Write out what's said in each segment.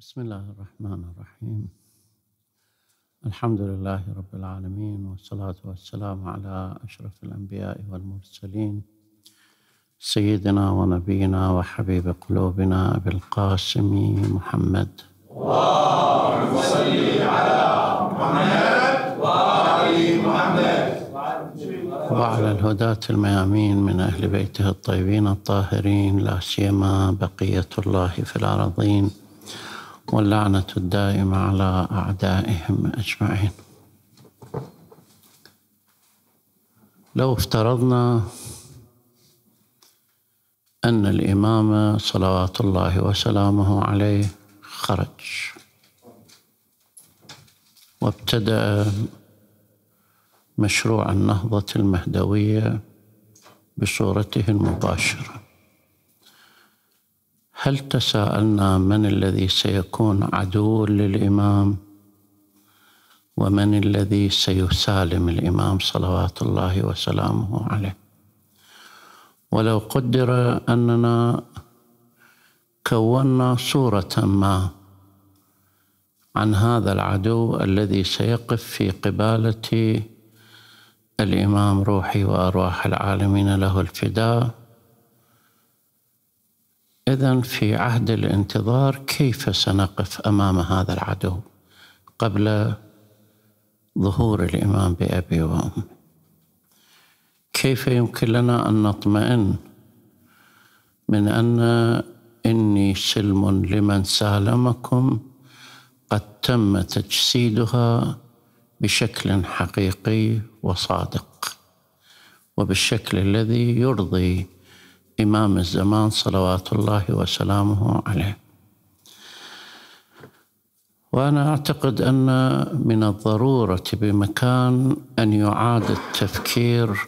بسم الله الرحمن الرحيم الحمد لله رب العالمين والصلاة والسلام على أشرف الأنبياء والمرسلين سيدنا ونبينا وحبيب قلوبنا أبي القاسم محمد اللهم صل على محمد وآل محمد وعلى الهداة الميامين من أهل بيته الطيبين الطاهرين لا سيما بقية الله في الأرضين واللعنة الدائمة على أعدائهم أجمعين لو افترضنا أن الإمام صلوات الله وسلامه عليه خرج وابتدأ مشروع النهضة المهدوية بصورته المباشرة هل تساءلنا من الذي سيكون عدو للامام ومن الذي سيسالم الامام صلوات الله وسلامه عليه ولو قدر اننا كونا صوره ما عن هذا العدو الذي سيقف في قباله الامام روحي وارواح العالمين له الفداء إذا في عهد الانتظار كيف سنقف أمام هذا العدو قبل ظهور الإمام بأبي وأمي كيف يمكن لنا أن نطمئن من أن إني سلم لمن سالمكم قد تم تجسيدها بشكل حقيقي وصادق وبالشكل الذي يرضي إمام الزمان صلوات الله وسلامه عليه وأنا أعتقد أن من الضرورة بمكان أن يعاد التفكير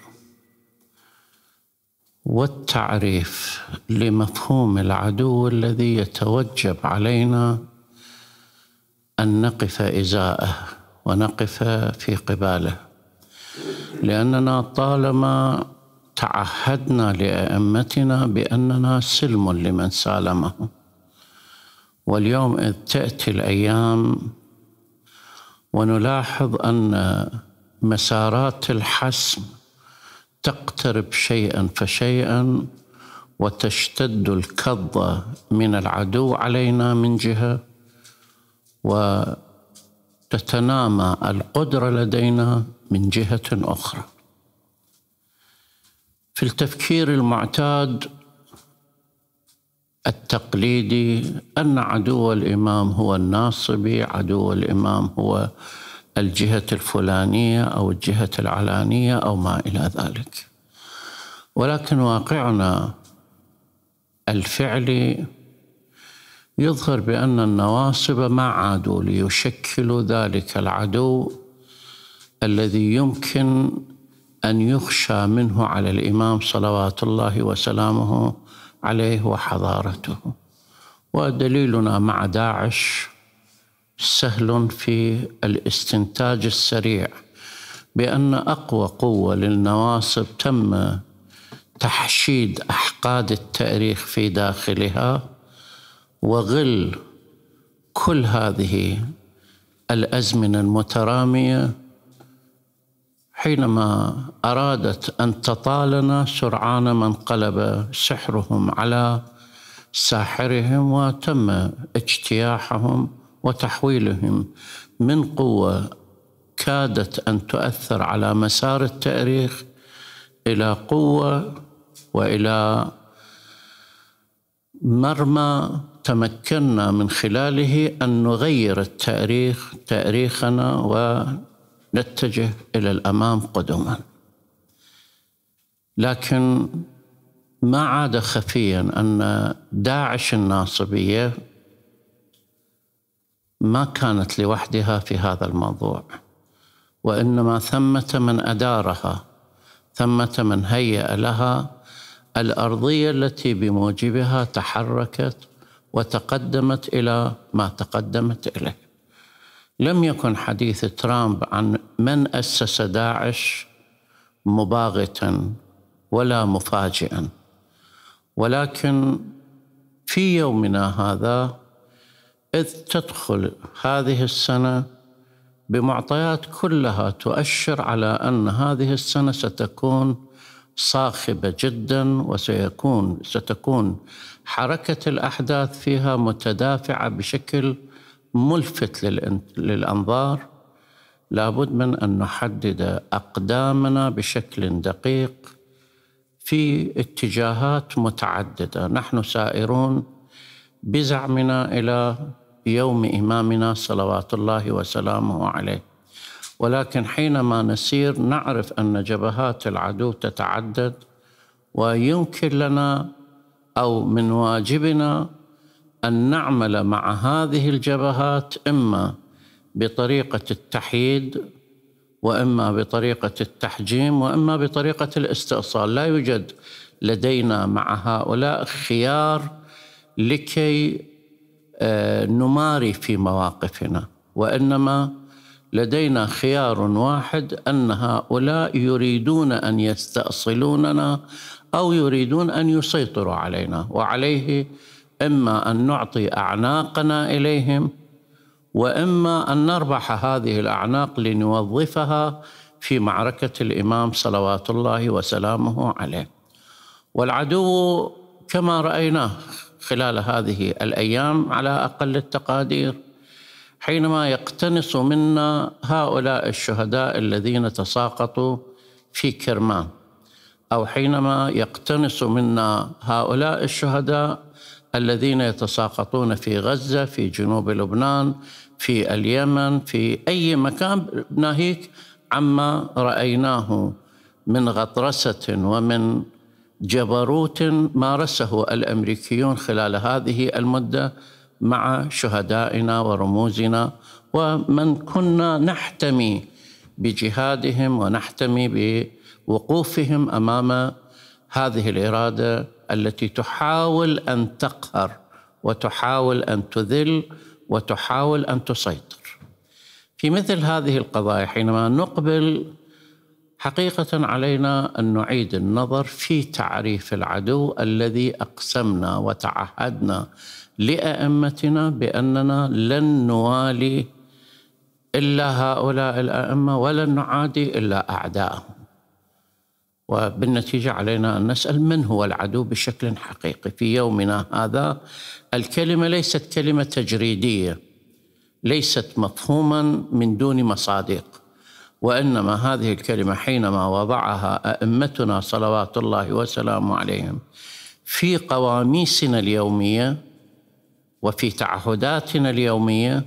والتعريف لمفهوم العدو الذي يتوجب علينا أن نقف إزاءه ونقف في قباله لأننا طالما تعهدنا لأئمتنا بأننا سلم لمن سالمه واليوم إذ تأتي الأيام ونلاحظ أن مسارات الحسم تقترب شيئا فشيئا وتشتد الكظة من العدو علينا من جهة وتتنامى القدرة لدينا من جهة أخرى في التفكير المعتاد التقليدي ان عدو الامام هو الناصبي عدو الامام هو الجهه الفلانيه او الجهه العلانيه او ما الى ذلك ولكن واقعنا الفعلي يظهر بان النواصب ما عادوا ليشكلوا ذلك العدو الذي يمكن أن يخشى منه على الإمام صلوات الله وسلامه عليه وحضارته ودليلنا مع داعش سهل في الاستنتاج السريع بأن أقوى قوة للنواصب تم تحشيد أحقاد التاريخ في داخلها وغل كل هذه الأزمنة المترامية حينما أرادت أن تطالنا سرعان ما انقلب سحرهم على ساحرهم وتم اجتياحهم وتحويلهم من قوة كادت أن تؤثر على مسار التاريخ إلى قوة وإلى مرمى تمكنا من خلاله أن نغير التاريخ تاريخنا نتجه الى الامام قدما لكن ما عاد خفيا ان داعش الناصبيه ما كانت لوحدها في هذا الموضوع وانما ثمه من ادارها ثمه من هيأ لها الارضيه التي بموجبها تحركت وتقدمت الى ما تقدمت اليه لم يكن حديث ترامب عن من اسس داعش مباغتا ولا مفاجئا ولكن في يومنا هذا اذ تدخل هذه السنه بمعطيات كلها تؤشر على ان هذه السنه ستكون صاخبه جدا وسيكون ستكون حركه الاحداث فيها متدافعه بشكل ملفت للأنظار لابد من أن نحدد أقدامنا بشكل دقيق في اتجاهات متعددة نحن سائرون بزعمنا إلى يوم إمامنا صلوات الله وسلامه عليه ولكن حينما نسير نعرف أن جبهات العدو تتعدد ويمكن لنا أو من واجبنا ان نعمل مع هذه الجبهات اما بطريقه التحييد واما بطريقه التحجيم واما بطريقه الاستئصال لا يوجد لدينا مع هؤلاء خيار لكي آه، نماري في مواقفنا وانما لدينا خيار واحد ان هؤلاء يريدون ان يستاصلوننا او يريدون ان يسيطروا علينا وعليه اما ان نعطي اعناقنا اليهم واما ان نربح هذه الاعناق لنوظفها في معركه الامام صلوات الله وسلامه عليه والعدو كما رايناه خلال هذه الايام على اقل التقادير حينما يقتنص منا هؤلاء الشهداء الذين تساقطوا في كرمان او حينما يقتنص منا هؤلاء الشهداء الذين يتساقطون في غزة في جنوب لبنان في اليمن في أي مكان ناهيك عما رأيناه من غطرسة ومن جبروت مارسه الأمريكيون خلال هذه المدة مع شهدائنا ورموزنا ومن كنا نحتمي بجهادهم ونحتمي بوقوفهم أمام هذه الإرادة التي تحاول ان تقهر وتحاول ان تذل وتحاول ان تسيطر. في مثل هذه القضايا حينما نقبل حقيقه علينا ان نعيد النظر في تعريف العدو الذي اقسمنا وتعهدنا لائمتنا باننا لن نوالي الا هؤلاء الائمه ولن نعادي الا اعداءهم. وبالنتيجة علينا أن نسأل من هو العدو بشكل حقيقي في يومنا هذا الكلمة ليست كلمة تجريدية ليست مفهوما من دون مصادق وإنما هذه الكلمة حينما وضعها أئمتنا صلوات الله وسلامه عليهم في قواميسنا اليومية وفي تعهداتنا اليومية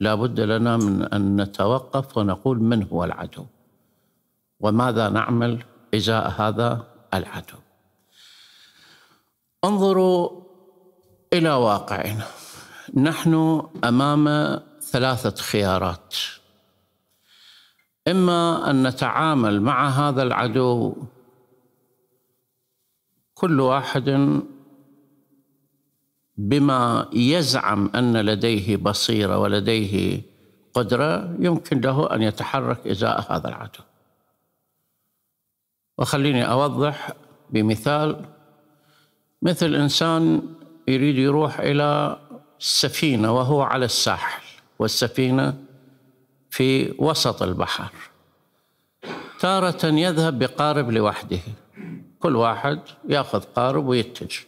لابد لنا من أن نتوقف ونقول من هو العدو وماذا نعمل إزاء هذا العدو انظروا إلى واقعنا نحن أمام ثلاثة خيارات إما أن نتعامل مع هذا العدو كل واحد بما يزعم ان لديه بصيره ولديه قدره يمكن له ان يتحرك ازاء هذا العدو وخليني أوضح بمثال مثل إنسان يريد يروح إلى السفينة وهو على الساحل والسفينة في وسط البحر تارة يذهب بقارب لوحده كل واحد ياخذ قارب ويتجه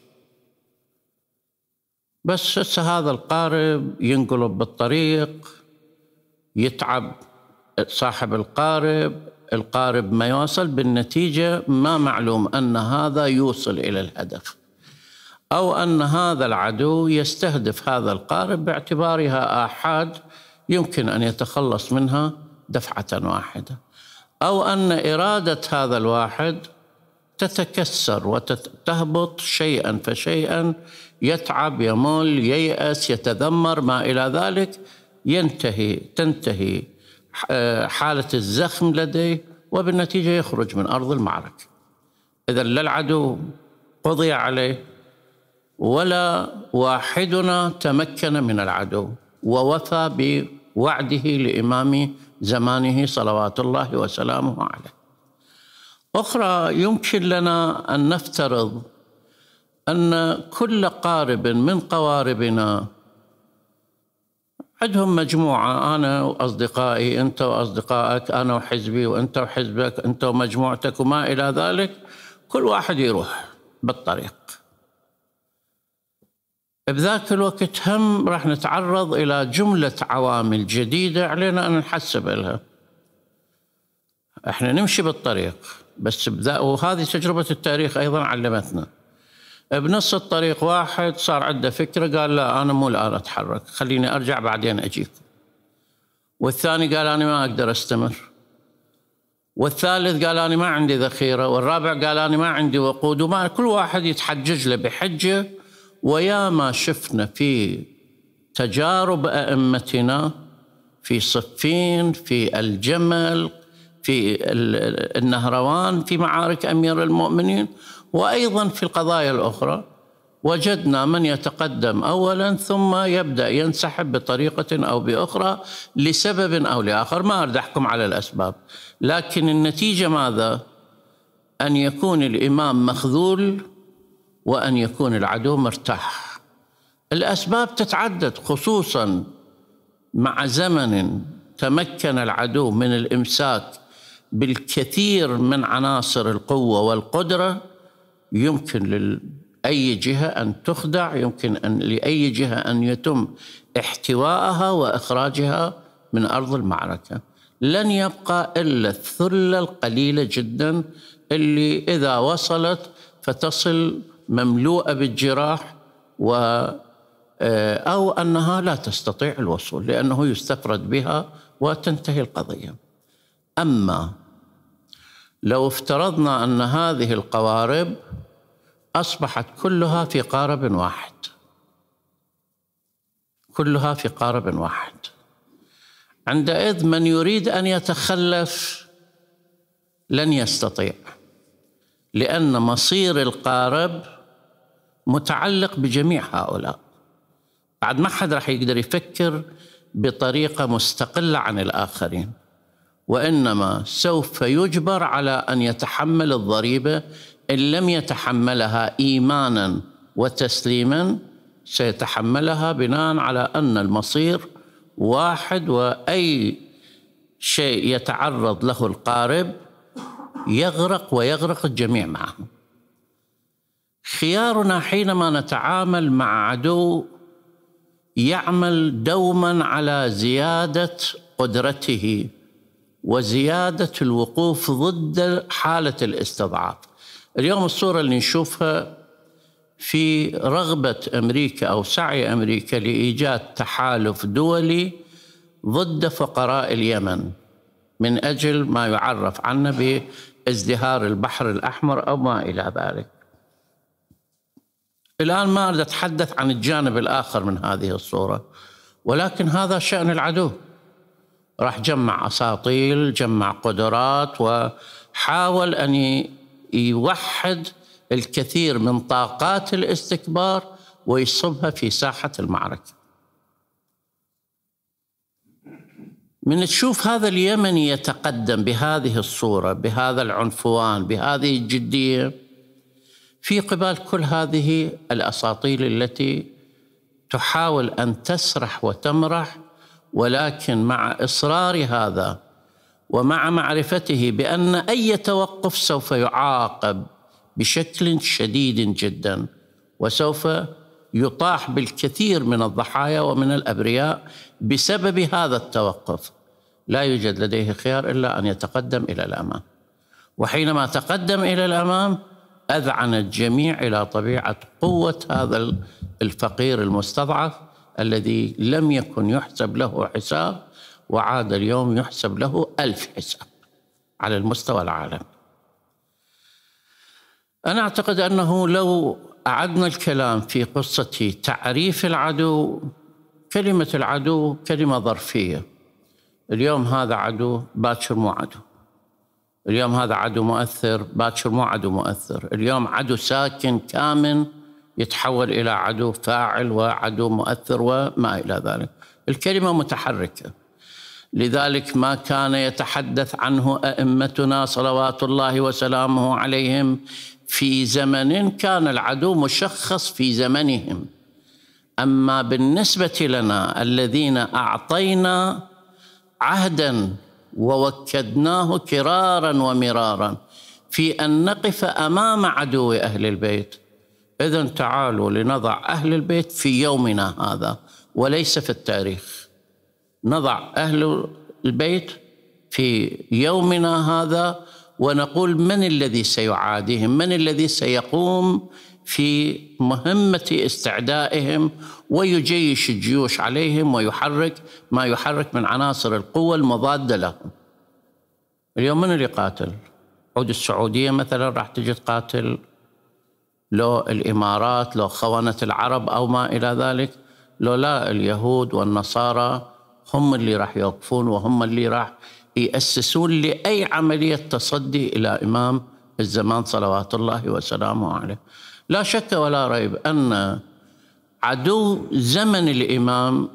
بس هسه هذا القارب ينقلب بالطريق يتعب صاحب القارب القارب ما يوصل بالنتيجة ما معلوم أن هذا يوصل إلى الهدف أو أن هذا العدو يستهدف هذا القارب باعتبارها آحاد يمكن أن يتخلص منها دفعة واحدة أو أن إرادة هذا الواحد تتكسر وتهبط شيئا فشيئا يتعب يمل ييأس يتذمر ما إلى ذلك ينتهي تنتهي آه، حالة الزخم لديه وبالنتيجة يخرج من أرض المعركة إذا لا العدو قضي عليه ولا واحدنا تمكن من العدو ووفى بوعده لإمام زمانه صلوات الله وسلامه عليه أخرى يمكن لنا أن نفترض أن كل قارب من قواربنا عندهم مجموعة أنا وأصدقائي أنت وأصدقائك أنا وحزبي وأنت وحزبك أنت ومجموعتك وما إلى ذلك كل واحد يروح بالطريق بذاك الوقت هم راح نتعرض إلى جملة عوامل جديدة علينا أن نحسب لها احنا نمشي بالطريق بس بذا وهذه تجربة التاريخ أيضا علمتنا بنص الطريق واحد صار عنده فكره قال لا انا مو الان اتحرك خليني ارجع بعدين اجيك والثاني قال انا ما اقدر استمر والثالث قال انا ما عندي ذخيره والرابع قال انا ما عندي وقود وما كل واحد يتحجج له بحجه ويا ما شفنا في تجارب ائمتنا في صفين في الجمل في النهروان في معارك امير المؤمنين وايضا في القضايا الاخرى وجدنا من يتقدم اولا ثم يبدا ينسحب بطريقه او باخرى لسبب او لاخر، ما اريد احكم على الاسباب، لكن النتيجه ماذا؟ ان يكون الامام مخذول وان يكون العدو مرتاح. الاسباب تتعدد خصوصا مع زمن تمكن العدو من الامساك بالكثير من عناصر القوه والقدره يمكن لأي جهة أن تخدع يمكن أن لأي جهة أن يتم احتوائها وإخراجها من أرض المعركة لن يبقى إلا الثلة القليلة جدا اللي إذا وصلت فتصل مملوءة بالجراح و آه، أو أنها لا تستطيع الوصول لأنه يستفرد بها وتنتهي القضية أما لو افترضنا ان هذه القوارب اصبحت كلها في قارب واحد كلها في قارب واحد عندئذ من يريد ان يتخلف لن يستطيع لان مصير القارب متعلق بجميع هؤلاء بعد ما حد راح يقدر يفكر بطريقه مستقله عن الاخرين وانما سوف يجبر على ان يتحمل الضريبه ان لم يتحملها ايمانا وتسليما سيتحملها بناء على ان المصير واحد واي شيء يتعرض له القارب يغرق ويغرق الجميع معه خيارنا حينما نتعامل مع عدو يعمل دوما على زياده قدرته وزيادة الوقوف ضد حالة الاستضعاف اليوم الصورة اللي نشوفها في رغبة أمريكا أو سعي أمريكا لإيجاد تحالف دولي ضد فقراء اليمن من أجل ما يعرف عنه بازدهار البحر الأحمر أو ما إلى ذلك الآن ما أريد أتحدث عن الجانب الآخر من هذه الصورة ولكن هذا شأن العدو راح جمع أساطيل جمع قدرات وحاول أن يوحد الكثير من طاقات الاستكبار ويصبها في ساحة المعركة من تشوف هذا اليمني يتقدم بهذه الصورة بهذا العنفوان بهذه الجدية في قبال كل هذه الأساطيل التي تحاول أن تسرح وتمرح ولكن مع اصرار هذا ومع معرفته بان اي توقف سوف يعاقب بشكل شديد جدا وسوف يطاح بالكثير من الضحايا ومن الابرياء بسبب هذا التوقف لا يوجد لديه خيار الا ان يتقدم الى الامام وحينما تقدم الى الامام اذعن الجميع الى طبيعه قوه هذا الفقير المستضعف الذي لم يكن يحسب له حساب وعاد اليوم يحسب له ألف حساب على المستوى العالمي أنا أعتقد أنه لو أعدنا الكلام في قصة تعريف العدو كلمة العدو كلمة ظرفية اليوم هذا عدو باكر مو عدو اليوم هذا عدو مؤثر باكر مو عدو مؤثر اليوم عدو ساكن كامن يتحول إلى عدو فاعل وعدو مؤثر وما إلى ذلك الكلمة متحركة لذلك ما كان يتحدث عنه أئمتنا صلوات الله وسلامه عليهم في زمن كان العدو مشخص في زمنهم اما بالنسبه لنا الذين اعطينا عهدا ووكدناه كرارا ومرارا في ان نقف امام عدو اهل البيت إذا تعالوا لنضع أهل البيت في يومنا هذا وليس في التاريخ نضع أهل البيت في يومنا هذا ونقول من الذي سيعاديهم من الذي سيقوم في مهمة استعدائهم ويجيش الجيوش عليهم ويحرك ما يحرك من عناصر القوة المضادة لهم اليوم من اللي قاتل؟ عود السعودية مثلا راح تجي تقاتل لو الإمارات لو خونة العرب أو ما إلى ذلك لولا اليهود والنصارى هم اللي راح يوقفون وهم اللي راح يأسسون لأي عملية تصدي إلى إمام الزمان صلوات الله وسلامه عليه لا شك ولا ريب أن عدو زمن الإمام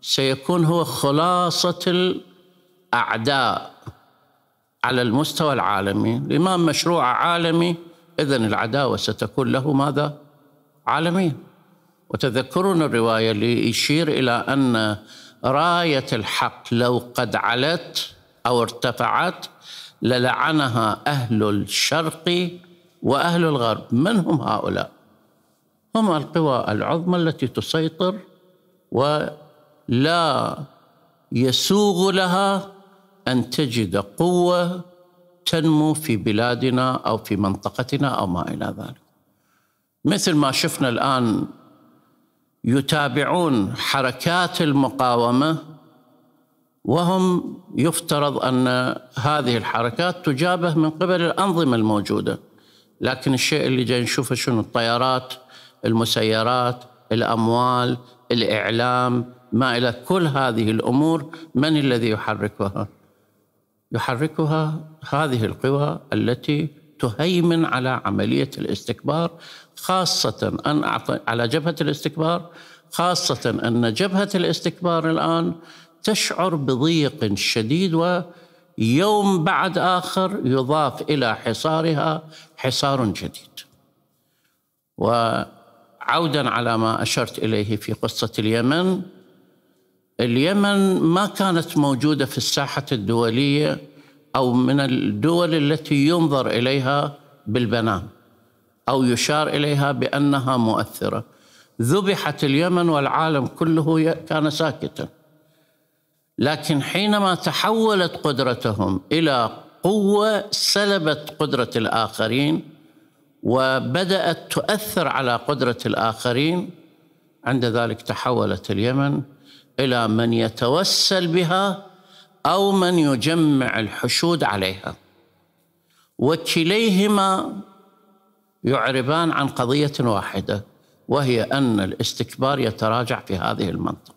سيكون هو خلاصة الأعداء على المستوى العالمي الإمام مشروع عالمي إذا العداوة ستكون له ماذا؟ عالمية وتذكرون الرواية اللي يشير إلى أن راية الحق لو قد علت أو ارتفعت للعنها أهل الشرق وأهل الغرب من هم هؤلاء؟ هم القوى العظمى التي تسيطر ولا يسوغ لها أن تجد قوة تنمو في بلادنا او في منطقتنا او ما الى ذلك. مثل ما شفنا الان يتابعون حركات المقاومه وهم يفترض ان هذه الحركات تجابه من قبل الانظمه الموجوده. لكن الشيء اللي جاي نشوفه شنو الطيارات، المسيرات، الاموال، الاعلام، ما الى كل هذه الامور من الذي يحركها؟ يحركها هذه القوى التي تهيمن على عملية الاستكبار خاصة أن أعطي على جبهة الاستكبار خاصة أن جبهة الاستكبار الآن تشعر بضيق شديد ويوم بعد آخر يضاف إلى حصارها حصار جديد وعودا على ما أشرت إليه في قصة اليمن اليمن ما كانت موجودة في الساحة الدولية أو من الدول التي ينظر إليها بالبنان أو يشار إليها بأنها مؤثرة ذبحت اليمن والعالم كله كان ساكتا لكن حينما تحولت قدرتهم إلى قوة سلبت قدرة الآخرين وبدأت تؤثر على قدرة الآخرين عند ذلك تحولت اليمن إلى من يتوسل بها أو من يجمع الحشود عليها وكليهما يعربان عن قضية واحدة وهي أن الاستكبار يتراجع في هذه المنطقة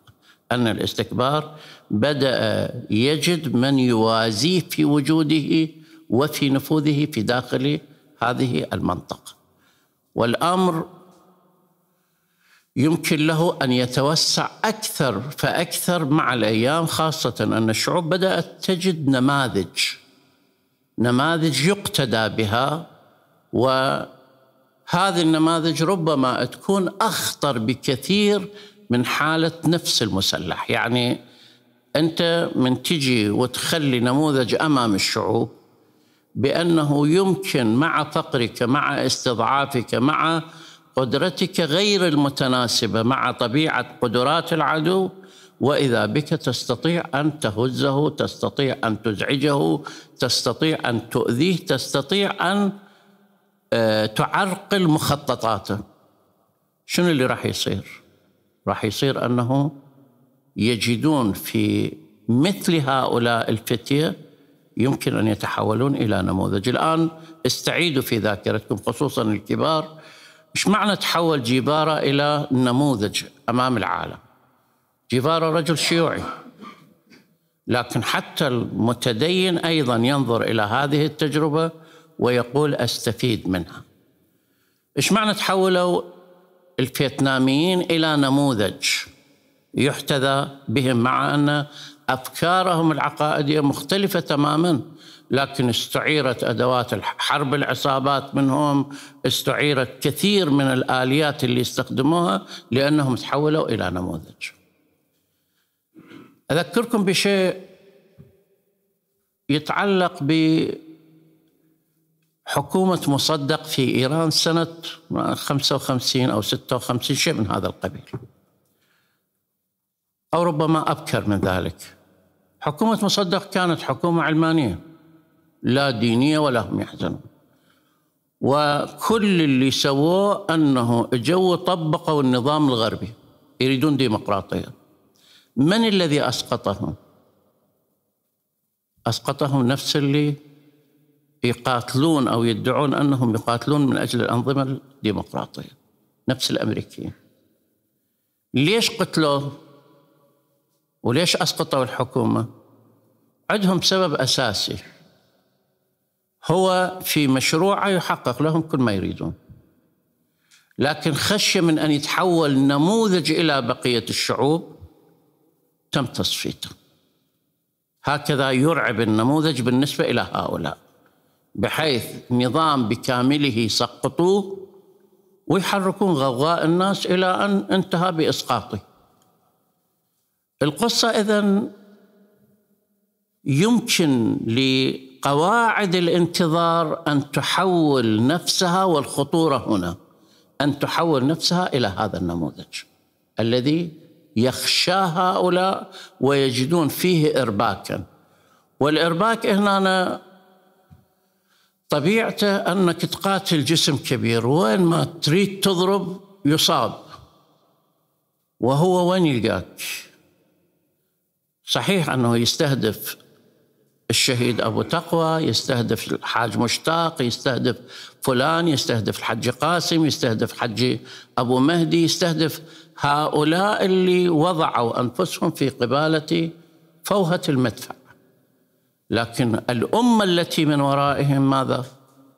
أن الاستكبار بدأ يجد من يوازيه في وجوده وفي نفوذه في داخل هذه المنطقة والأمر يمكن له ان يتوسع اكثر فاكثر مع الايام خاصه ان الشعوب بدات تجد نماذج نماذج يقتدى بها وهذه النماذج ربما تكون اخطر بكثير من حاله نفس المسلح يعني انت من تجي وتخلي نموذج امام الشعوب بانه يمكن مع فقرك مع استضعافك مع قدرتك غير المتناسبه مع طبيعه قدرات العدو واذا بك تستطيع ان تهزه تستطيع ان تزعجه تستطيع ان تؤذيه تستطيع ان آه، تعرقل مخططاته شنو اللي راح يصير راح يصير انه يجدون في مثل هؤلاء الفتيه يمكن ان يتحولون الى نموذج الان استعيدوا في ذاكرتكم خصوصا الكبار ايش معنى تحول جيبارة إلى نموذج أمام العالم جيبارة رجل شيوعي لكن حتى المتدين أيضا ينظر إلى هذه التجربة ويقول أستفيد منها ايش معنى تحولوا الفيتناميين إلى نموذج يحتذى بهم مع أن أفكارهم العقائدية مختلفة تماما لكن استعيرت أدوات حرب العصابات منهم استعيرت كثير من الآليات اللي استخدموها لأنهم تحولوا إلى نموذج أذكركم بشيء يتعلق بحكومة مصدق في إيران سنة 55 أو 56 شيء من هذا القبيل أو ربما أبكر من ذلك حكومة مصدق كانت حكومة علمانية لا دينية ولا هم يحزنون وكل اللي سووه أنه جو طبقوا النظام الغربي يريدون ديمقراطية من الذي أسقطهم؟ أسقطهم نفس اللي يقاتلون أو يدعون أنهم يقاتلون من أجل الأنظمة الديمقراطية نفس الأمريكيين ليش قتلوه؟ وليش أسقطوا الحكومة؟ عندهم سبب أساسي هو في مشروعه يحقق لهم كل ما يريدون لكن خشيه من ان يتحول نموذج الى بقيه الشعوب تم تصفيته هكذا يرعب النموذج بالنسبه الى هؤلاء بحيث نظام بكامله سقطوه ويحركون غوغاء الناس الى ان انتهى باسقاطه القصه اذا يمكن ل قواعد الانتظار ان تحول نفسها والخطوره هنا ان تحول نفسها الى هذا النموذج الذي يخشاه هؤلاء ويجدون فيه ارباكا والارباك هنا طبيعته انك تقاتل جسم كبير وين ما تريد تضرب يصاب وهو وين يلقاك صحيح انه يستهدف الشهيد أبو تقوى يستهدف الحاج مشتاق يستهدف فلان يستهدف الحج قاسم يستهدف الحج أبو مهدي يستهدف هؤلاء اللي وضعوا أنفسهم في قبالة فوهة المدفع لكن الأمة التي من ورائهم ماذا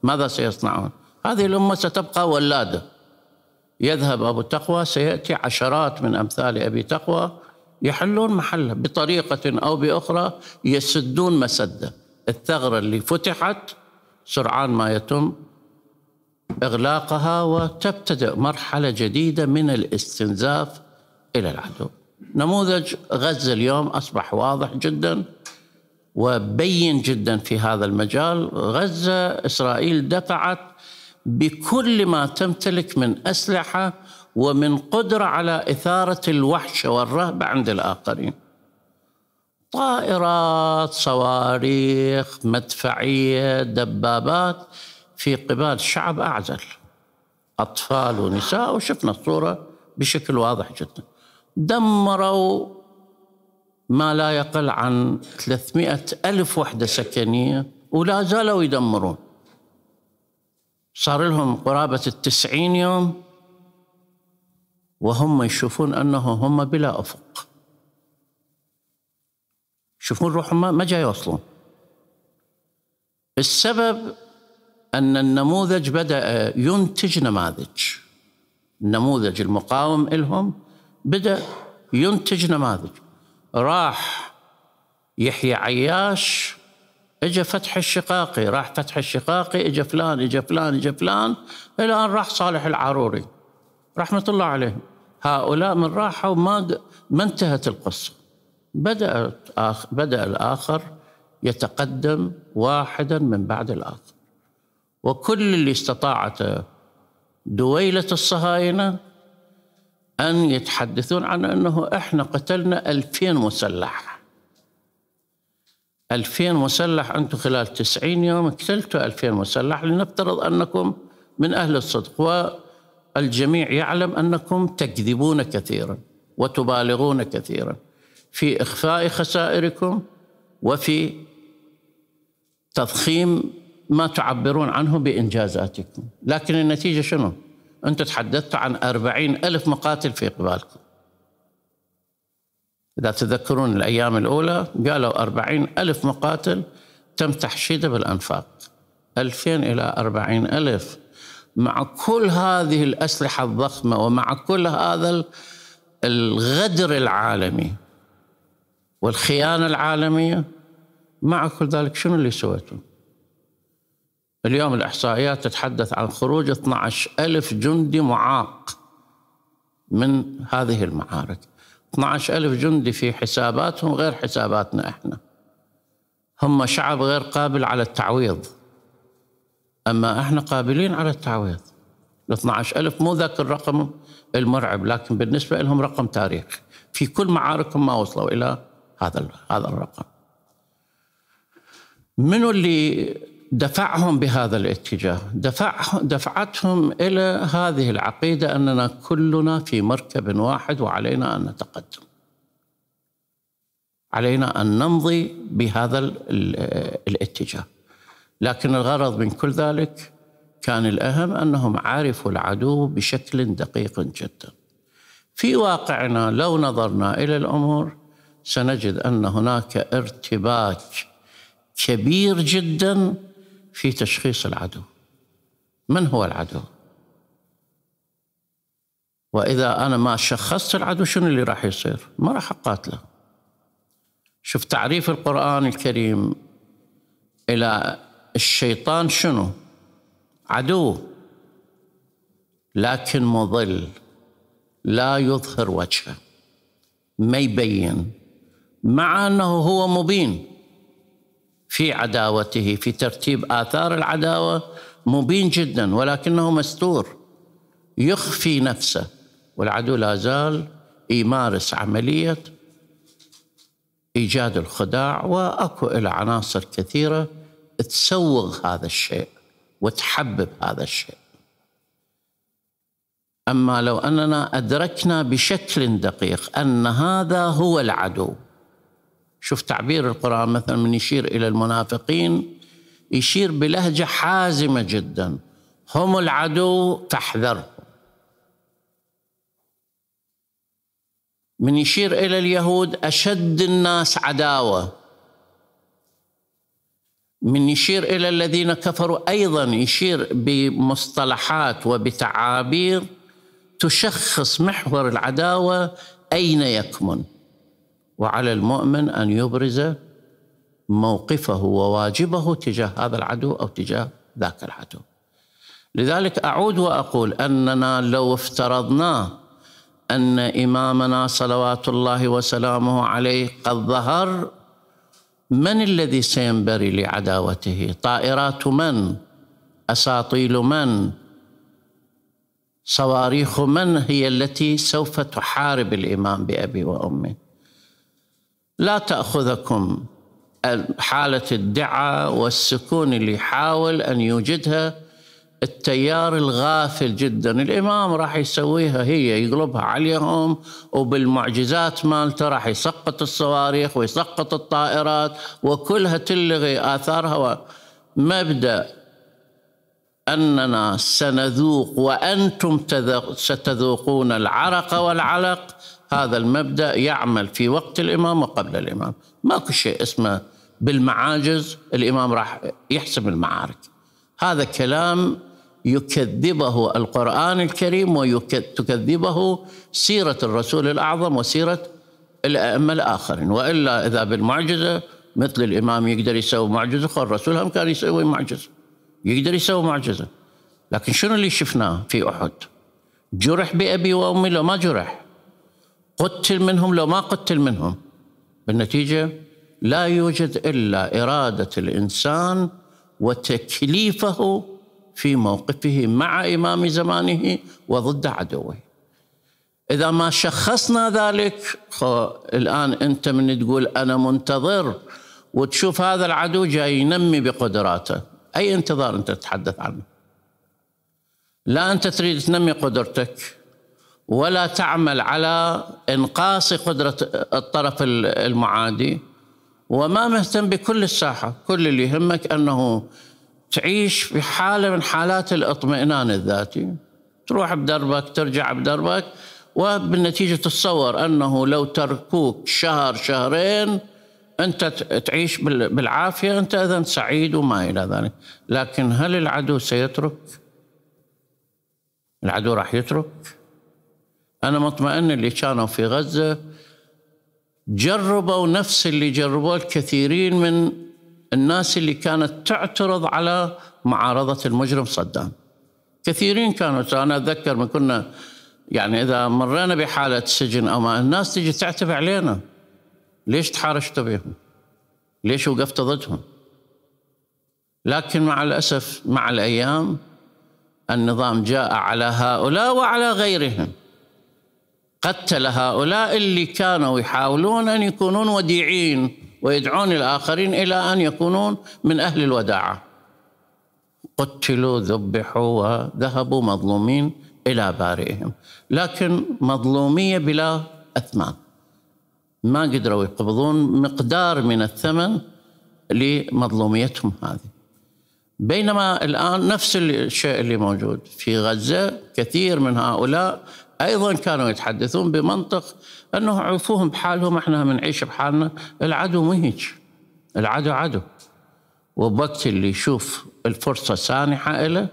ماذا سيصنعون هذه الأمة ستبقى ولادة يذهب أبو تقوى سيأتي عشرات من أمثال أبي تقوى يحلون محله بطريقة أو بأخرى يسدون مسدة الثغرة اللي فتحت سرعان ما يتم إغلاقها وتبتدأ مرحلة جديدة من الاستنزاف إلى العدو نموذج غزة اليوم أصبح واضح جدا وبين جدا في هذا المجال غزة إسرائيل دفعت بكل ما تمتلك من أسلحة ومن قدرة على إثارة الوحشة والرهبة عند الآخرين طائرات صواريخ مدفعية دبابات في قبال شعب أعزل أطفال ونساء وشفنا الصورة بشكل واضح جدا دمروا ما لا يقل عن 300 ألف وحدة سكنية ولا زالوا يدمرون صار لهم قرابة التسعين يوم وهم يشوفون أنهم هم بلا أفق يشوفون روحهم ما جاي يوصلون السبب أن النموذج بدأ ينتج نماذج النموذج المقاوم لهم بدأ ينتج نماذج راح يحيى عياش اجى فتح الشقاقي راح فتح الشقاقي اجى فلان اجى فلان اجى فلان الان راح صالح العاروري رحمه الله عليهم هؤلاء من راحوا ما ما انتهت القصه بدأت آخ بدأ الآخر يتقدم واحدا من بعد الآخر وكل اللي استطاعت دويلة الصهاينة أن يتحدثون عن أنه إحنا قتلنا ألفين مسلح ألفين مسلح أنتم خلال تسعين يوم قتلتوا ألفين مسلح لنفترض أنكم من أهل الصدق الجميع يعلم انكم تكذبون كثيرا وتبالغون كثيرا في اخفاء خسائركم وفي تضخيم ما تعبرون عنه بانجازاتكم لكن النتيجه شنو انتم تحدثتوا عن أربعين الف مقاتل في قبالكم إذا تذكرون الأيام الأولى قالوا أربعين ألف مقاتل تم تحشيده بالأنفاق ألفين إلى أربعين ألف مع كل هذه الأسلحة الضخمة ومع كل هذا الغدر العالمي والخيانة العالمية مع كل ذلك شنو اللي سويته اليوم الإحصائيات تتحدث عن خروج 12 ألف جندي معاق من هذه المعارك 12 ألف جندي في حساباتهم غير حساباتنا إحنا هم شعب غير قابل على التعويض أما إحنا قابلين على التعويض ال 12000 مو ذاك الرقم المرعب لكن بالنسبة لهم رقم تاريخ في كل معاركهم ما وصلوا إلى هذا هذا الرقم منو اللي دفعهم بهذا الاتجاه دفع دفعتهم إلى هذه العقيدة أننا كلنا في مركب واحد وعلينا أن نتقدم علينا أن نمضي بهذا الاتجاه لكن الغرض من كل ذلك كان الأهم أنهم عرفوا العدو بشكل دقيق جدا في واقعنا لو نظرنا إلى الأمور سنجد أن هناك ارتباك كبير جدا في تشخيص العدو من هو العدو واذا انا ما شخصت العدو شنو اللي راح يصير ما راح اقاتله شوف تعريف القران الكريم الى الشيطان شنو عدو لكن مضل لا يظهر وجهه ما يبين مع انه هو مبين في عداوته في ترتيب اثار العداوه مبين جدا ولكنه مستور يخفي نفسه والعدو لا زال يمارس عمليه ايجاد الخداع واكو الى عناصر كثيره تسوغ هذا الشيء وتحبب هذا الشيء اما لو اننا ادركنا بشكل دقيق ان هذا هو العدو شوف تعبير القران مثلا من يشير الى المنافقين يشير بلهجه حازمه جدا هم العدو فاحذرهم من يشير الى اليهود اشد الناس عداوه من يشير الى الذين كفروا ايضا يشير بمصطلحات وبتعابير تشخص محور العداوه اين يكمن وعلى المؤمن ان يبرز موقفه وواجبه تجاه هذا العدو او تجاه ذاك العدو لذلك اعود واقول اننا لو افترضنا ان امامنا صلوات الله وسلامه عليه قد ظهر من الذي سينبري لعداوته طائرات من اساطيل من صواريخ من هي التي سوف تحارب الامام بابي وامي لا تاخذكم حاله الدعه والسكون اللي يحاول ان يوجدها التيار الغافل جدا الإمام راح يسويها هي يقلبها عليهم وبالمعجزات مالته راح يسقط الصواريخ ويسقط الطائرات وكلها تلغي آثارها مبدأ أننا سنذوق وأنتم ستذوقون العرق والعلق هذا المبدأ يعمل في وقت الإمام وقبل الإمام ماكو شيء اسمه بالمعاجز الإمام راح يحسم المعارك هذا كلام يكذبه القرآن الكريم وتكذبه سيرة الرسول الأعظم وسيرة الأئمة الآخرين وإلا إذا بالمعجزة مثل الإمام يقدر يسوي معجزة الرسول هم كان يسوي معجزة يقدر يسوي معجزة لكن شنو اللي شفناه في أحد جرح بأبي وأمي لو ما جرح قتل منهم لو ما قتل منهم بالنتيجة لا يوجد إلا إرادة الإنسان وتكليفه في موقفه مع إمام زمانه وضد عدوه إذا ما شخصنا ذلك الآن أنت من تقول أنا منتظر وتشوف هذا العدو جاي ينمي بقدراته أي انتظار أنت تتحدث عنه لا أنت تريد تنمي قدرتك ولا تعمل على انقاص قدره الطرف المعادي وما مهتم بكل الساحه، كل اللي يهمك انه تعيش في حاله من حالات الاطمئنان الذاتي تروح بدربك ترجع بدربك وبالنتيجه تتصور انه لو تركوك شهر شهرين انت تعيش بالعافيه انت اذا سعيد وما الى ذلك لكن هل العدو سيترك العدو راح يترك انا مطمئن اللي كانوا في غزه جربوا نفس اللي جربوه الكثيرين من الناس اللي كانت تعترض على معارضة المجرم صدام كثيرين كانوا أنا أتذكر من كنا يعني إذا مرينا بحالة سجن أو الناس تجي تعتب علينا ليش تحارشتوا بهم ليش وقفت ضدهم لكن مع الأسف مع الأيام النظام جاء على هؤلاء وعلى غيرهم قتل هؤلاء اللي كانوا يحاولون أن يكونون وديعين ويدعون الآخرين إلى أن يكونون من أهل الوداعة قتلوا ذبحوا وذهبوا مظلومين إلى بارئهم لكن مظلومية بلا أثمان ما قدروا يقبضون مقدار من الثمن لمظلوميتهم هذه بينما الآن نفس الشيء اللي موجود في غزة كثير من هؤلاء أيضا كانوا يتحدثون بمنطق انه عرفوهم بحالهم احنا بنعيش بحالنا العدو مو هيك العدو عدو وبوقت اللي يشوف الفرصه سانحه له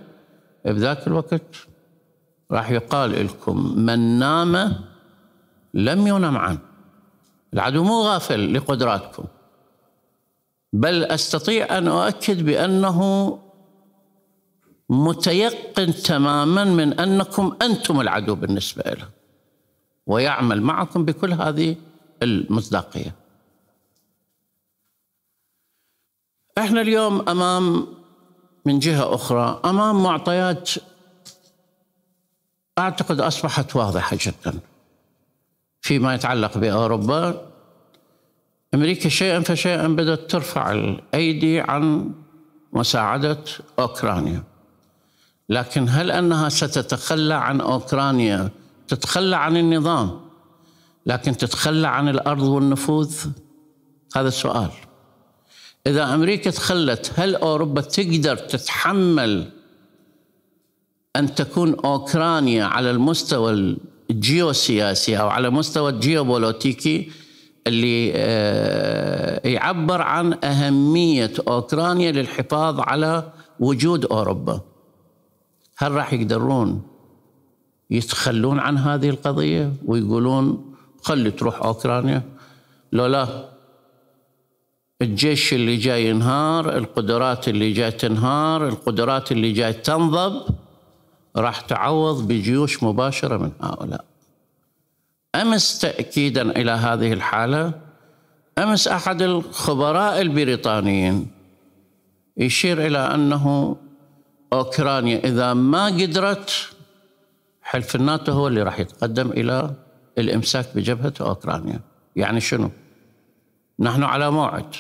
بذاك الوقت راح يقال لكم من نام لم ينم عنه العدو مو غافل لقدراتكم بل استطيع ان اؤكد بانه متيقن تماما من انكم انتم العدو بالنسبه له ويعمل معكم بكل هذه المصداقيه. احنا اليوم امام من جهه اخرى امام معطيات اعتقد اصبحت واضحه جدا فيما يتعلق باوروبا امريكا شيئا فشيئا بدات ترفع الايدي عن مساعده اوكرانيا لكن هل انها ستتخلى عن اوكرانيا تتخلى عن النظام لكن تتخلى عن الارض والنفوذ هذا السؤال اذا امريكا تخلت هل اوروبا تقدر تتحمل ان تكون اوكرانيا على المستوى الجيوسياسي او على مستوى الجيوبوليتيكي اللي آه، يعبر عن اهميه اوكرانيا للحفاظ على وجود اوروبا هل راح يقدرون يتخلون عن هذه القضية ويقولون خلي تروح أوكرانيا لو لا الجيش اللي جاي ينهار القدرات اللي جاي تنهار القدرات اللي جاي تنضب راح تعوض بجيوش مباشرة من هؤلاء أمس تأكيدا إلى هذه الحالة أمس أحد الخبراء البريطانيين يشير إلى أنه أوكرانيا إذا ما قدرت حلف الناتو هو اللي راح يتقدم الى الامساك بجبهه اوكرانيا يعني شنو نحن على موعد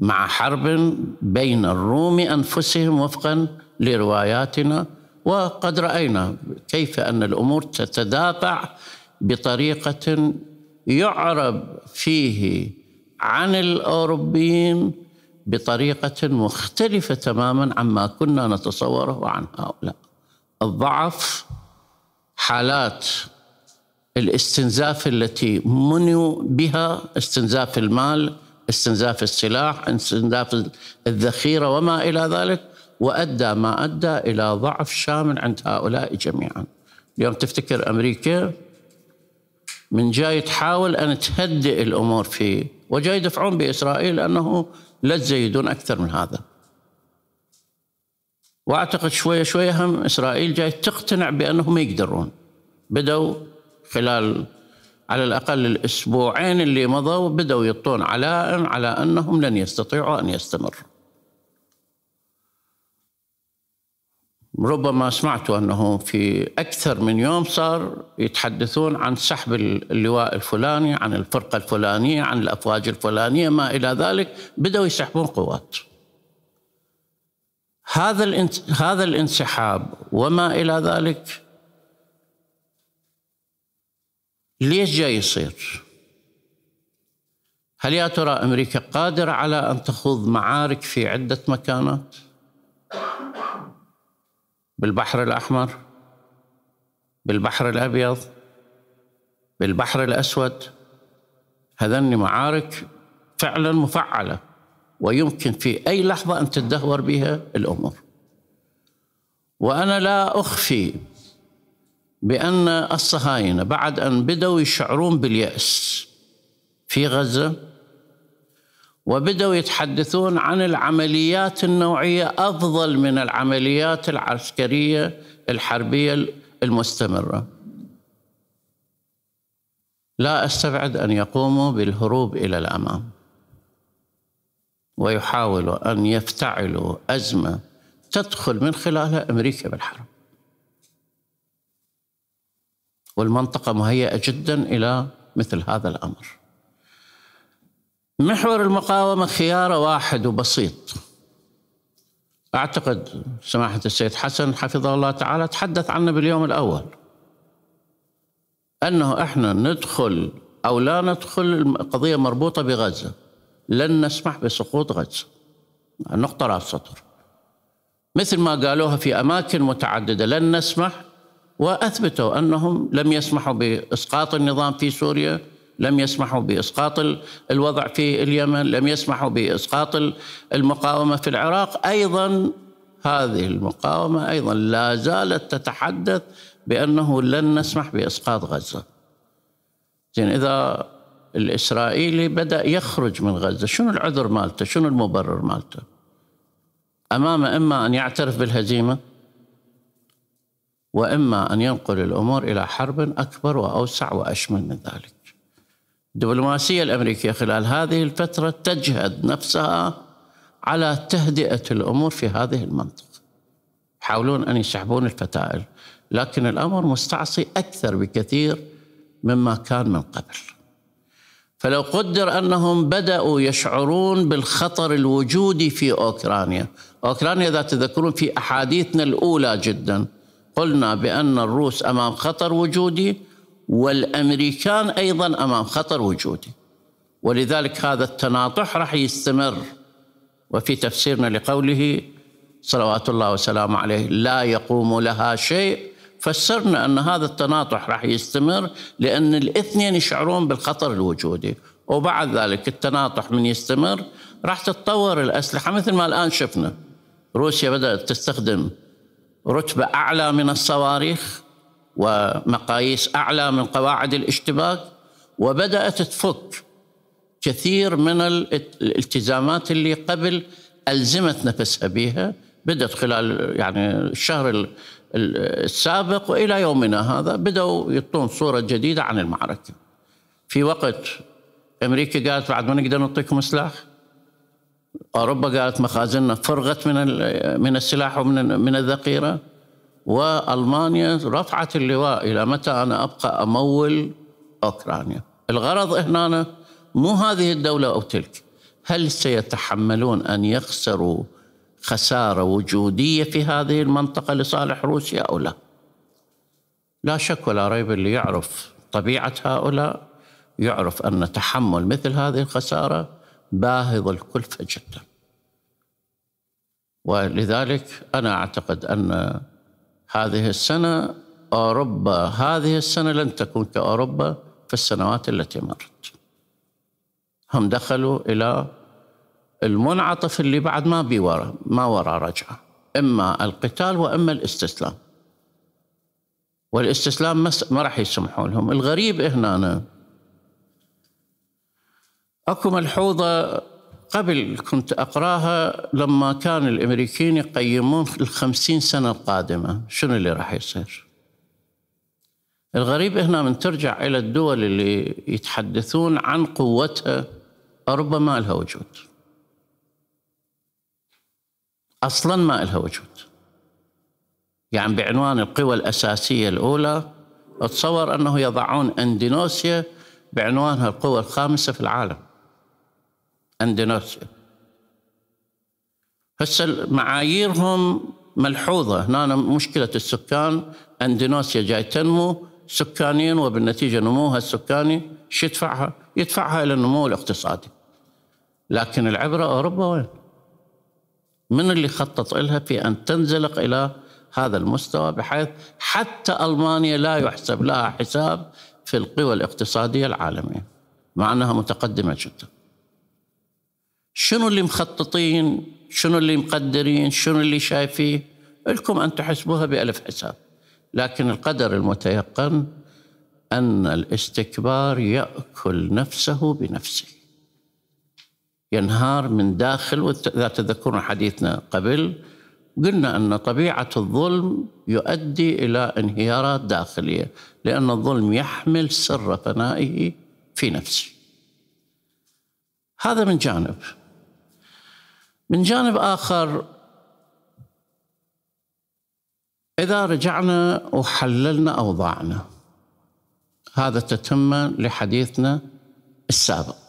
مع حرب بين الروم انفسهم وفقا لرواياتنا وقد راينا كيف ان الامور تتدافع بطريقه يعرب فيه عن الاوروبيين بطريقه مختلفه تماما عما كنا نتصوره عن هؤلاء الضعف حالات الاستنزاف التي منوا بها استنزاف المال استنزاف السلاح استنزاف الذخيرة وما إلى ذلك وأدى ما أدى إلى ضعف شامل عند هؤلاء جميعا اليوم تفتكر أمريكا من جاي تحاول أن تهدئ الأمور في وجاي يدفعون بإسرائيل أنه لا تزيدون أكثر من هذا واعتقد شويه شويه هم اسرائيل جاي تقتنع بانهم يقدرون بدوا خلال على الاقل الاسبوعين اللي مضوا بدوا يطون علائم على انهم لن يستطيعوا ان يستمروا. ربما سمعت انه في اكثر من يوم صار يتحدثون عن سحب اللواء الفلاني، عن الفرقه الفلانيه، عن الافواج الفلانيه ما الى ذلك، بداوا يسحبون قوات. هذا هذا الانسحاب وما الى ذلك ليش جاي يصير؟ هل يا ترى امريكا قادره على ان تخوض معارك في عده مكانات؟ بالبحر الاحمر بالبحر الابيض بالبحر الاسود هذني معارك فعلا مفعله ويمكن في أي لحظة أن تدهور بها الأمور وأنا لا أخفي بأن الصهاينة بعد أن بدأوا يشعرون باليأس في غزة وبدأوا يتحدثون عن العمليات النوعية أفضل من العمليات العسكرية الحربية المستمرة لا أستبعد أن يقوموا بالهروب إلى الأمام ويحاولوا أن يفتعلوا أزمة تدخل من خلالها أمريكا بالحرب والمنطقة مهيئة جدا إلى مثل هذا الأمر محور المقاومة خيار واحد وبسيط أعتقد سماحة السيد حسن حفظه الله تعالى تحدث عنه باليوم الأول أنه إحنا ندخل أو لا ندخل القضية مربوطة بغزة لن نسمح بسقوط غزة نقطة رأس سطر مثل ما قالوها في أماكن متعددة لن نسمح وأثبتوا أنهم لم يسمحوا بإسقاط النظام في سوريا لم يسمحوا بإسقاط الوضع في اليمن لم يسمحوا بإسقاط المقاومة في العراق أيضا هذه المقاومة أيضا لا زالت تتحدث بأنه لن نسمح بإسقاط غزة زين إذا الإسرائيلي بدأ يخرج من غزة شنو العذر مالته شنو المبرر مالته أمامه إما أن يعترف بالهزيمة وإما أن ينقل الأمور إلى حرب أكبر وأوسع وأشمل من ذلك الدبلوماسية الأمريكية خلال هذه الفترة تجهد نفسها على تهدئة الأمور في هذه المنطقة يحاولون أن يسحبون الفتائل لكن الأمر مستعصي أكثر بكثير مما كان من قبل فلو قدر انهم بداوا يشعرون بالخطر الوجودي في اوكرانيا، اوكرانيا اذا تذكرون في احاديثنا الاولى جدا قلنا بان الروس امام خطر وجودي والامريكان ايضا امام خطر وجودي. ولذلك هذا التناطح راح يستمر وفي تفسيرنا لقوله صلوات الله وسلامه عليه لا يقوم لها شيء فسرنا أن هذا التناطح راح يستمر لأن الاثنين يشعرون بالخطر الوجودي وبعد ذلك التناطح من يستمر راح تتطور الأسلحة مثل ما الآن شفنا روسيا بدأت تستخدم رتبة أعلى من الصواريخ ومقاييس أعلى من قواعد الاشتباك وبدأت تفك كثير من الالتزامات اللي قبل ألزمت نفسها بها بدأت خلال يعني الشهر السابق والى يومنا هذا بداوا يعطون صوره جديده عن المعركه. في وقت امريكا قالت بعد ما نقدر نعطيكم سلاح اوروبا قالت مخازننا فرغت من من السلاح ومن من الذخيره والمانيا رفعت اللواء الى متى انا ابقى امول اوكرانيا. الغرض هنا مو هذه الدوله او تلك، هل سيتحملون ان يخسروا خساره وجوديه في هذه المنطقه لصالح روسيا او لا؟ لا شك ولا ريب اللي يعرف طبيعه هؤلاء يعرف ان تحمل مثل هذه الخساره باهظ الكلفه جدا. ولذلك انا اعتقد ان هذه السنه اوروبا هذه السنه لن تكون كاوروبا في السنوات التي مرت. هم دخلوا الى المنعطف اللي بعد ما وراء ما وراء رجعه اما القتال واما الاستسلام والاستسلام ما راح يسمحوا لهم الغريب هنا أنا اكو ملحوظه قبل كنت اقراها لما كان الامريكيين يقيمون الخمسين سنه القادمه شنو اللي راح يصير الغريب هنا من ترجع الى الدول اللي يتحدثون عن قوتها ربما لها وجود اصلا ما لها وجود يعني بعنوان القوى الاساسيه الاولى اتصور انه يضعون اندونيسيا بعنوانها القوى الخامسه في العالم اندونيسيا هسه معاييرهم ملحوظه هنا مشكله السكان اندونيسيا جاي تنمو سكانيا وبالنتيجه نموها السكاني شو يدفعها؟ يدفعها الى النمو الاقتصادي لكن العبره اوروبا وين؟ من اللي خطط لها في أن تنزلق إلى هذا المستوى بحيث حتى ألمانيا لا يحسب لها حساب في القوى الاقتصادية العالمية مع أنها متقدمة جدا شنو اللي مخططين شنو اللي مقدرين شنو اللي شايفيه لكم أن تحسبوها بألف حساب لكن القدر المتيقن أن الاستكبار يأكل نفسه بنفسه ينهار من داخل وإذا تذكرون حديثنا قبل قلنا أن طبيعة الظلم يؤدي إلى انهيارات داخلية لأن الظلم يحمل سر فنائه في نفسه هذا من جانب من جانب آخر إذا رجعنا وحللنا أوضاعنا هذا تتم لحديثنا السابق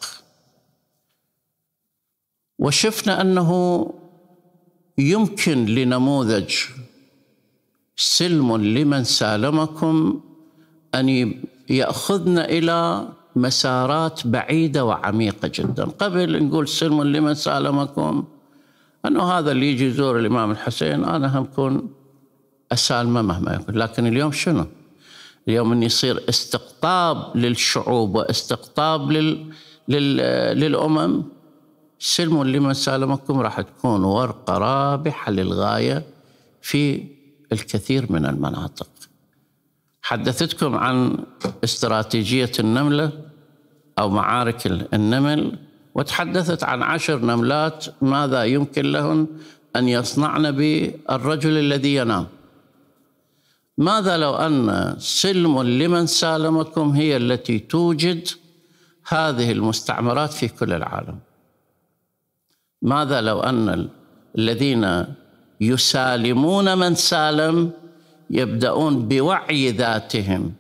وشفنا انه يمكن لنموذج سلم لمن سالمكم ان ياخذنا الى مسارات بعيده وعميقه جدا، قبل نقول سلم لمن سالمكم انه هذا اللي يجي يزور الامام الحسين انا همكون اسالمه مهما يكون، لكن اليوم شنو؟ اليوم ان يصير استقطاب للشعوب واستقطاب لل... لل... للامم سلم لمن سالمكم راح تكون ورقة رابحة للغاية في الكثير من المناطق حدثتكم عن استراتيجية النملة أو معارك النمل وتحدثت عن عشر نملات ماذا يمكن لهن أن يصنعن بالرجل الذي ينام ماذا لو أن سلم لمن سالمكم هي التي توجد هذه المستعمرات في كل العالم ماذا لو ان الذين يسالمون من سالم يبداون بوعي ذاتهم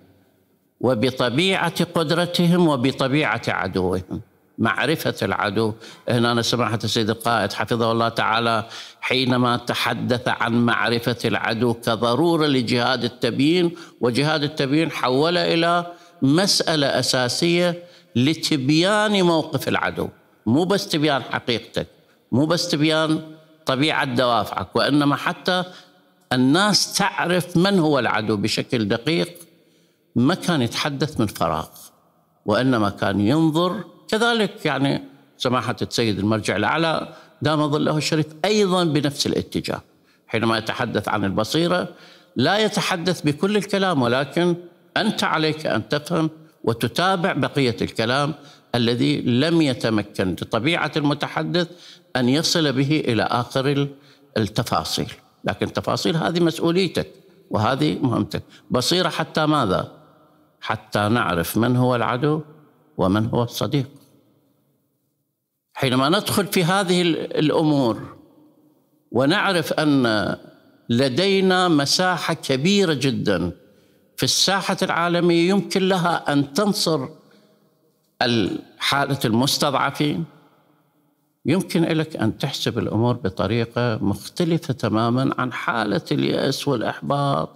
وبطبيعه قدرتهم وبطبيعه عدوهم معرفة العدو هنا أنا سماحة السيد القائد حفظه الله تعالى حينما تحدث عن معرفة العدو كضرورة لجهاد التبيين وجهاد التبيين حول إلى مسألة أساسية لتبيان موقف العدو مو بس تبيان حقيقتك مو بس تبيان طبيعة دوافعك وإنما حتى الناس تعرف من هو العدو بشكل دقيق ما كان يتحدث من فراغ وإنما كان ينظر كذلك يعني سماحة السيد المرجع الأعلى دام ظله الشريف أيضا بنفس الاتجاه حينما يتحدث عن البصيرة لا يتحدث بكل الكلام ولكن أنت عليك أن تفهم وتتابع بقية الكلام الذي لم يتمكن بطبيعه المتحدث ان يصل به الى اخر التفاصيل، لكن التفاصيل هذه مسؤوليتك وهذه مهمتك، بصيره حتى ماذا؟ حتى نعرف من هو العدو ومن هو الصديق. حينما ندخل في هذه الامور ونعرف ان لدينا مساحه كبيره جدا في الساحه العالميه يمكن لها ان تنصر حالة المستضعفين يمكن لك أن تحسب الأمور بطريقة مختلفة تماما عن حالة اليأس والإحباط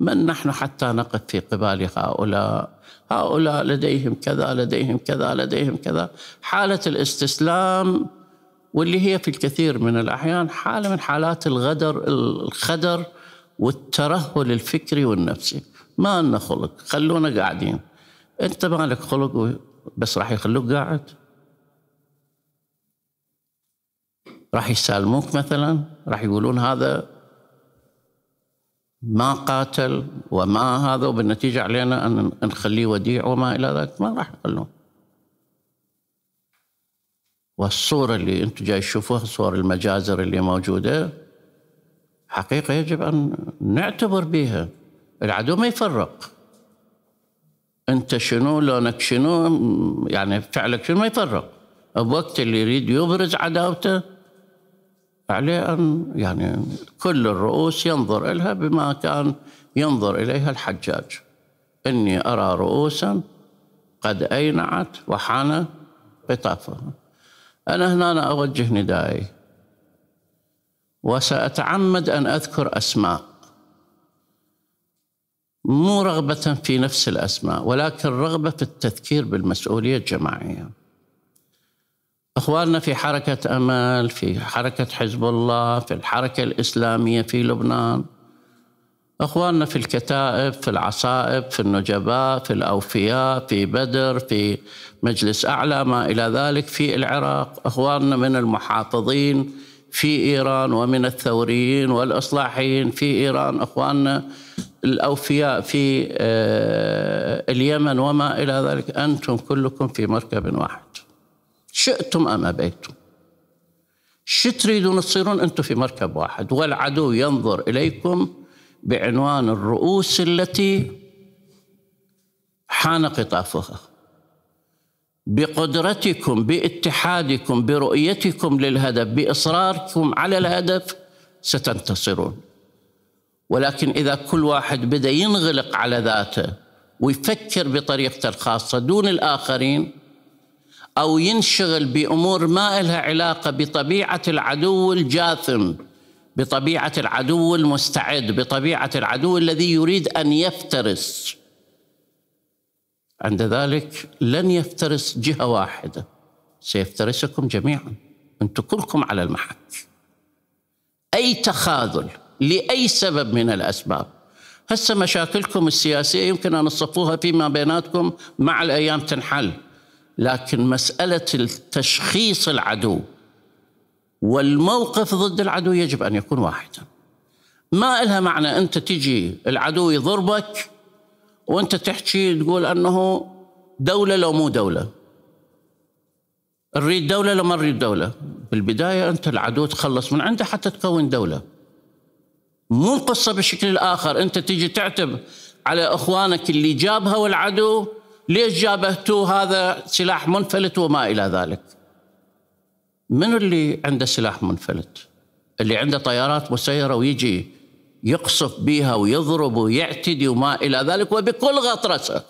من نحن حتى نقف في قبال هؤلاء هؤلاء لديهم كذا لديهم كذا لديهم كذا حالة الاستسلام واللي هي في الكثير من الأحيان حالة من حالات الغدر الخدر والترهل الفكري والنفسي ما لنا خلق خلونا قاعدين انت مالك خلق بس راح يخلوك قاعد راح يسالموك مثلا راح يقولون هذا ما قاتل وما هذا وبالنتيجة علينا أن نخليه وديع وما إلى ذلك ما راح يخلون والصورة اللي أنتم جاي تشوفوها صور المجازر اللي موجودة حقيقة يجب أن نعتبر بها العدو ما يفرق انت شنو لونك شنو يعني فعلك شنو ما يفرق بوقت اللي يريد يبرز عداوته عليه ان يعني كل الرؤوس ينظر الها بما كان ينظر اليها الحجاج اني ارى رؤوسا قد اينعت وحان قطافها انا هنا أنا اوجه ندائي وساتعمد ان اذكر اسماء مو رغبة في نفس الأسماء ولكن رغبة في التذكير بالمسؤولية الجماعية أخواننا في حركة أمل في حركة حزب الله في الحركة الإسلامية في لبنان أخواننا في الكتائب في العصائب في النجباء في الأوفياء في بدر في مجلس أعلى ما إلى ذلك في العراق أخواننا من المحافظين في إيران ومن الثوريين والإصلاحيين في إيران أخواننا الأوفياء في آه، اليمن وما إلى ذلك أنتم كلكم في مركب واحد شئتم أم أبيتم شو تريدون تصيرون أنتم في مركب واحد والعدو ينظر إليكم بعنوان الرؤوس التي حان قطافها بقدرتكم باتحادكم برؤيتكم للهدف باصراركم على الهدف ستنتصرون ولكن إذا كل واحد بدأ ينغلق على ذاته ويفكر بطريقته الخاصة دون الآخرين أو ينشغل بأمور ما لها علاقة بطبيعة العدو الجاثم بطبيعة العدو المستعد بطبيعة العدو الذي يريد أن يفترس عند ذلك لن يفترس جهة واحدة سيفترسكم جميعا أنتم كلكم على المحك أي تخاذل لأي سبب من الأسباب هسه مشاكلكم السياسية يمكن أن تصفوها فيما بيناتكم مع الأيام تنحل لكن مسألة تشخيص العدو والموقف ضد العدو يجب أن يكون واحدا ما إلها معنى أنت تجي العدو يضربك وأنت تحكي تقول أنه دولة لو مو دولة نريد دولة لو ما نريد دولة بالبداية أنت العدو تخلص من عنده حتى تكون دولة مو القصة بالشكل الآخر أنت تيجي تعتب على إخوانك اللي جابها والعدو ليش جابهتوه هذا سلاح منفلت وما إلى ذلك من اللي عنده سلاح منفلت اللي عنده طيارات مسيرة ويجي يقصف بها ويضرب ويعتدي وما إلى ذلك وبكل غطرسة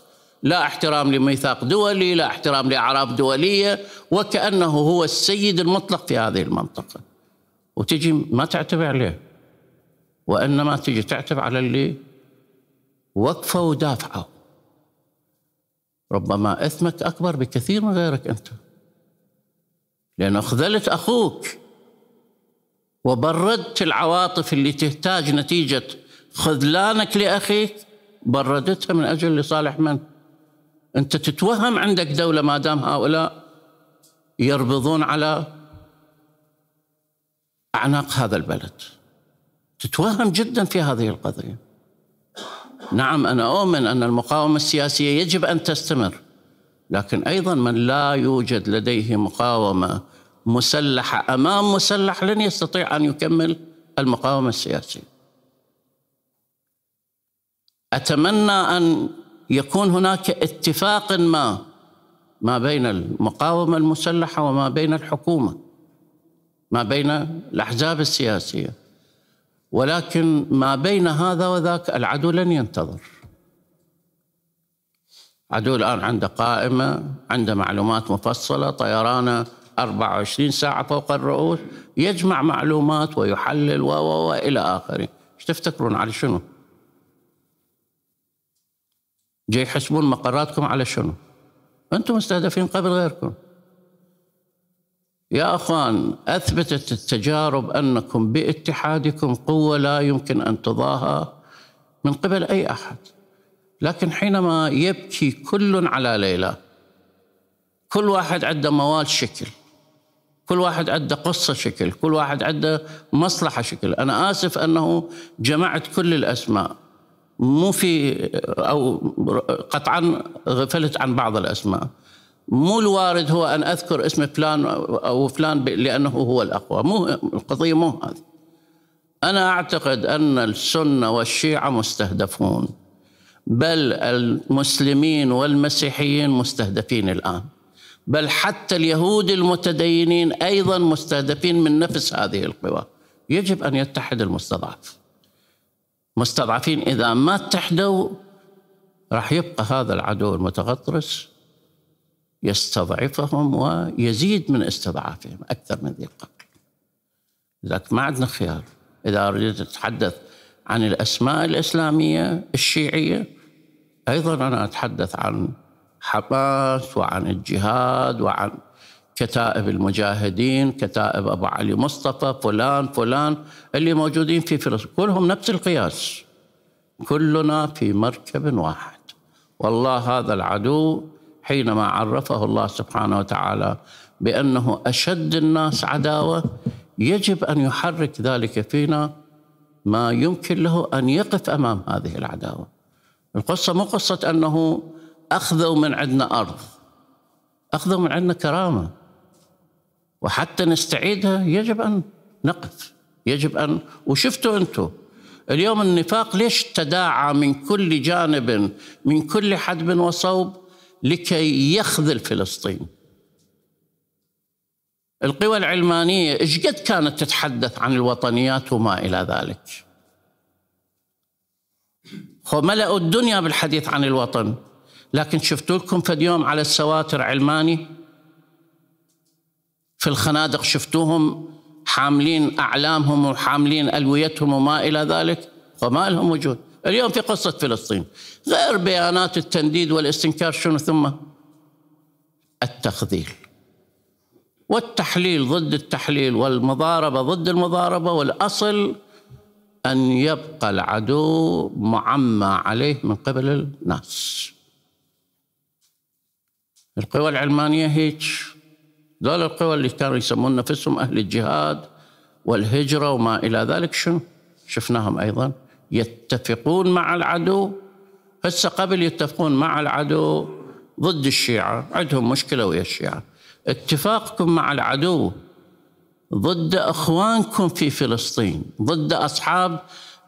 لا احترام لميثاق دولي لا احترام لأعراب دولية وكأنه هو السيد المطلق في هذه المنطقة وتجي ما تعتبر عليه وانما تجي تعتب على اللي وقفه ودافعه ربما اثمك اكبر بكثير من غيرك انت لان اخذلت اخوك وبردت العواطف اللي تحتاج نتيجه خذلانك لاخيك بردتها من اجل لصالح من؟ انت تتوهم عندك دوله ما دام هؤلاء يربضون على اعناق هذا البلد تتوهم جدا في هذه القضيه. نعم انا اؤمن ان المقاومه السياسيه يجب ان تستمر لكن ايضا من لا يوجد لديه مقاومه مسلحه امام مسلح لن يستطيع ان يكمل المقاومه السياسيه. اتمنى ان يكون هناك اتفاق ما ما بين المقاومه المسلحه وما بين الحكومه ما بين الاحزاب السياسيه ولكن ما بين هذا وذاك العدو لن ينتظر عدو الآن عنده قائمة عنده معلومات مفصلة طيرانه 24 ساعة فوق الرؤوس يجمع معلومات ويحلل و و إلى آخره ايش تفتكرون على شنو؟ جاي يحسبون مقراتكم على شنو؟ أنتم مستهدفين قبل غيركم يا اخوان اثبتت التجارب انكم باتحادكم قوه لا يمكن ان تضاهى من قبل اي احد لكن حينما يبكي كل على ليلى كل واحد عنده موال شكل كل واحد عنده قصة شكل كل واحد عنده مصلحة شكل أنا آسف أنه جمعت كل الأسماء مو في أو قطعا غفلت عن بعض الأسماء مو الوارد هو أن أذكر اسم فلان أو فلان لأنه هو الأقوى مو القضية مو هذه أنا أعتقد أن السنة والشيعة مستهدفون بل المسلمين والمسيحيين مستهدفين الآن بل حتى اليهود المتدينين أيضا مستهدفين من نفس هذه القوى يجب أن يتحد المستضعف مستضعفين إذا ما اتحدوا راح يبقى هذا العدو المتغطرس يستضعفهم ويزيد من استضعافهم أكثر من ذي القبل لذلك ما عندنا خيار إذا أردت أتحدث عن الأسماء الإسلامية الشيعية أيضا أنا أتحدث عن حماس وعن الجهاد وعن كتائب المجاهدين كتائب أبو علي مصطفى فلان فلان اللي موجودين في فلسطين كلهم نفس القياس كلنا في مركب واحد والله هذا العدو حينما عرفه الله سبحانه وتعالى بانه اشد الناس عداوه يجب ان يحرك ذلك فينا ما يمكن له ان يقف امام هذه العداوه. القصه مو قصه انه اخذوا من عندنا ارض اخذوا من عندنا كرامه وحتى نستعيدها يجب ان نقف يجب ان وشفتوا انتم اليوم النفاق ليش تداعى من كل جانب من كل حدب وصوب لكي يخذل فلسطين القوى العلمانية إيش قد كانت تتحدث عن الوطنيات وما إلى ذلك هو ملأوا الدنيا بالحديث عن الوطن لكن شفتوا لكم في اليوم على السواتر علماني في الخنادق شفتوهم حاملين أعلامهم وحاملين ألويتهم وما إلى ذلك وما لهم وجود اليوم في قصة فلسطين غير بيانات التنديد والاستنكار شنو ثم التخذيل والتحليل ضد التحليل والمضاربة ضد المضاربة والأصل أن يبقى العدو معمى عليه من قبل الناس القوى العلمانية هيك دول القوى اللي كانوا يسمون نفسهم أهل الجهاد والهجرة وما إلى ذلك شنو شفناهم أيضاً يتفقون مع العدو هسه قبل يتفقون مع العدو ضد الشيعة عندهم مشكلة ويا الشيعة اتفاقكم مع العدو ضد اخوانكم في فلسطين ضد اصحاب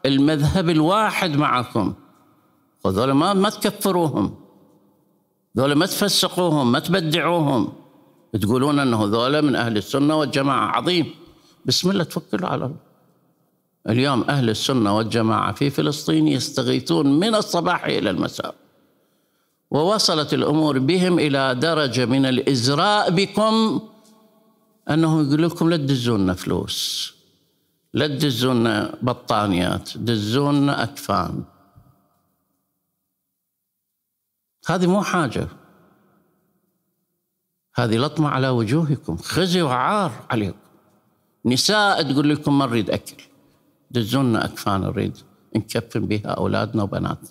المذهب الواحد معكم وذولا ما ما تكفروهم ذول ما تفسقوهم ما تبدعوهم تقولون انه ذولا من اهل السنه والجماعه عظيم بسم الله توكلوا على الله اليوم أهل السنة والجماعة في فلسطين يستغيثون من الصباح إلى المساء ووصلت الأمور بهم إلى درجة من الإزراء بكم أنهم يقول لكم لا تدزونا فلوس لا تدزونا بطانيات دزونا أكفان هذه مو حاجة هذه لطمة على وجوهكم خزي وعار عليكم نساء تقول لكم ما نريد أكل دزونا اكفان نريد نكفن بها اولادنا وبناتنا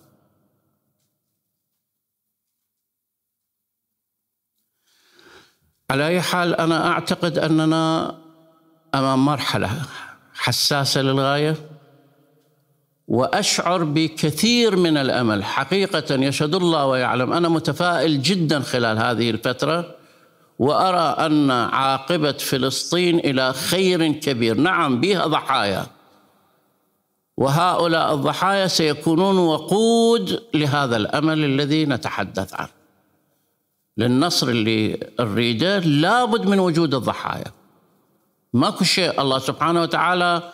على اي حال انا اعتقد اننا امام مرحله حساسه للغايه واشعر بكثير من الامل حقيقه يشهد الله ويعلم انا متفائل جدا خلال هذه الفتره وارى ان عاقبه فلسطين الى خير كبير نعم بها ضحايا وهؤلاء الضحايا سيكونون وقود لهذا الامل الذي نتحدث عنه. للنصر اللي نريده لابد من وجود الضحايا. ماكو شيء الله سبحانه وتعالى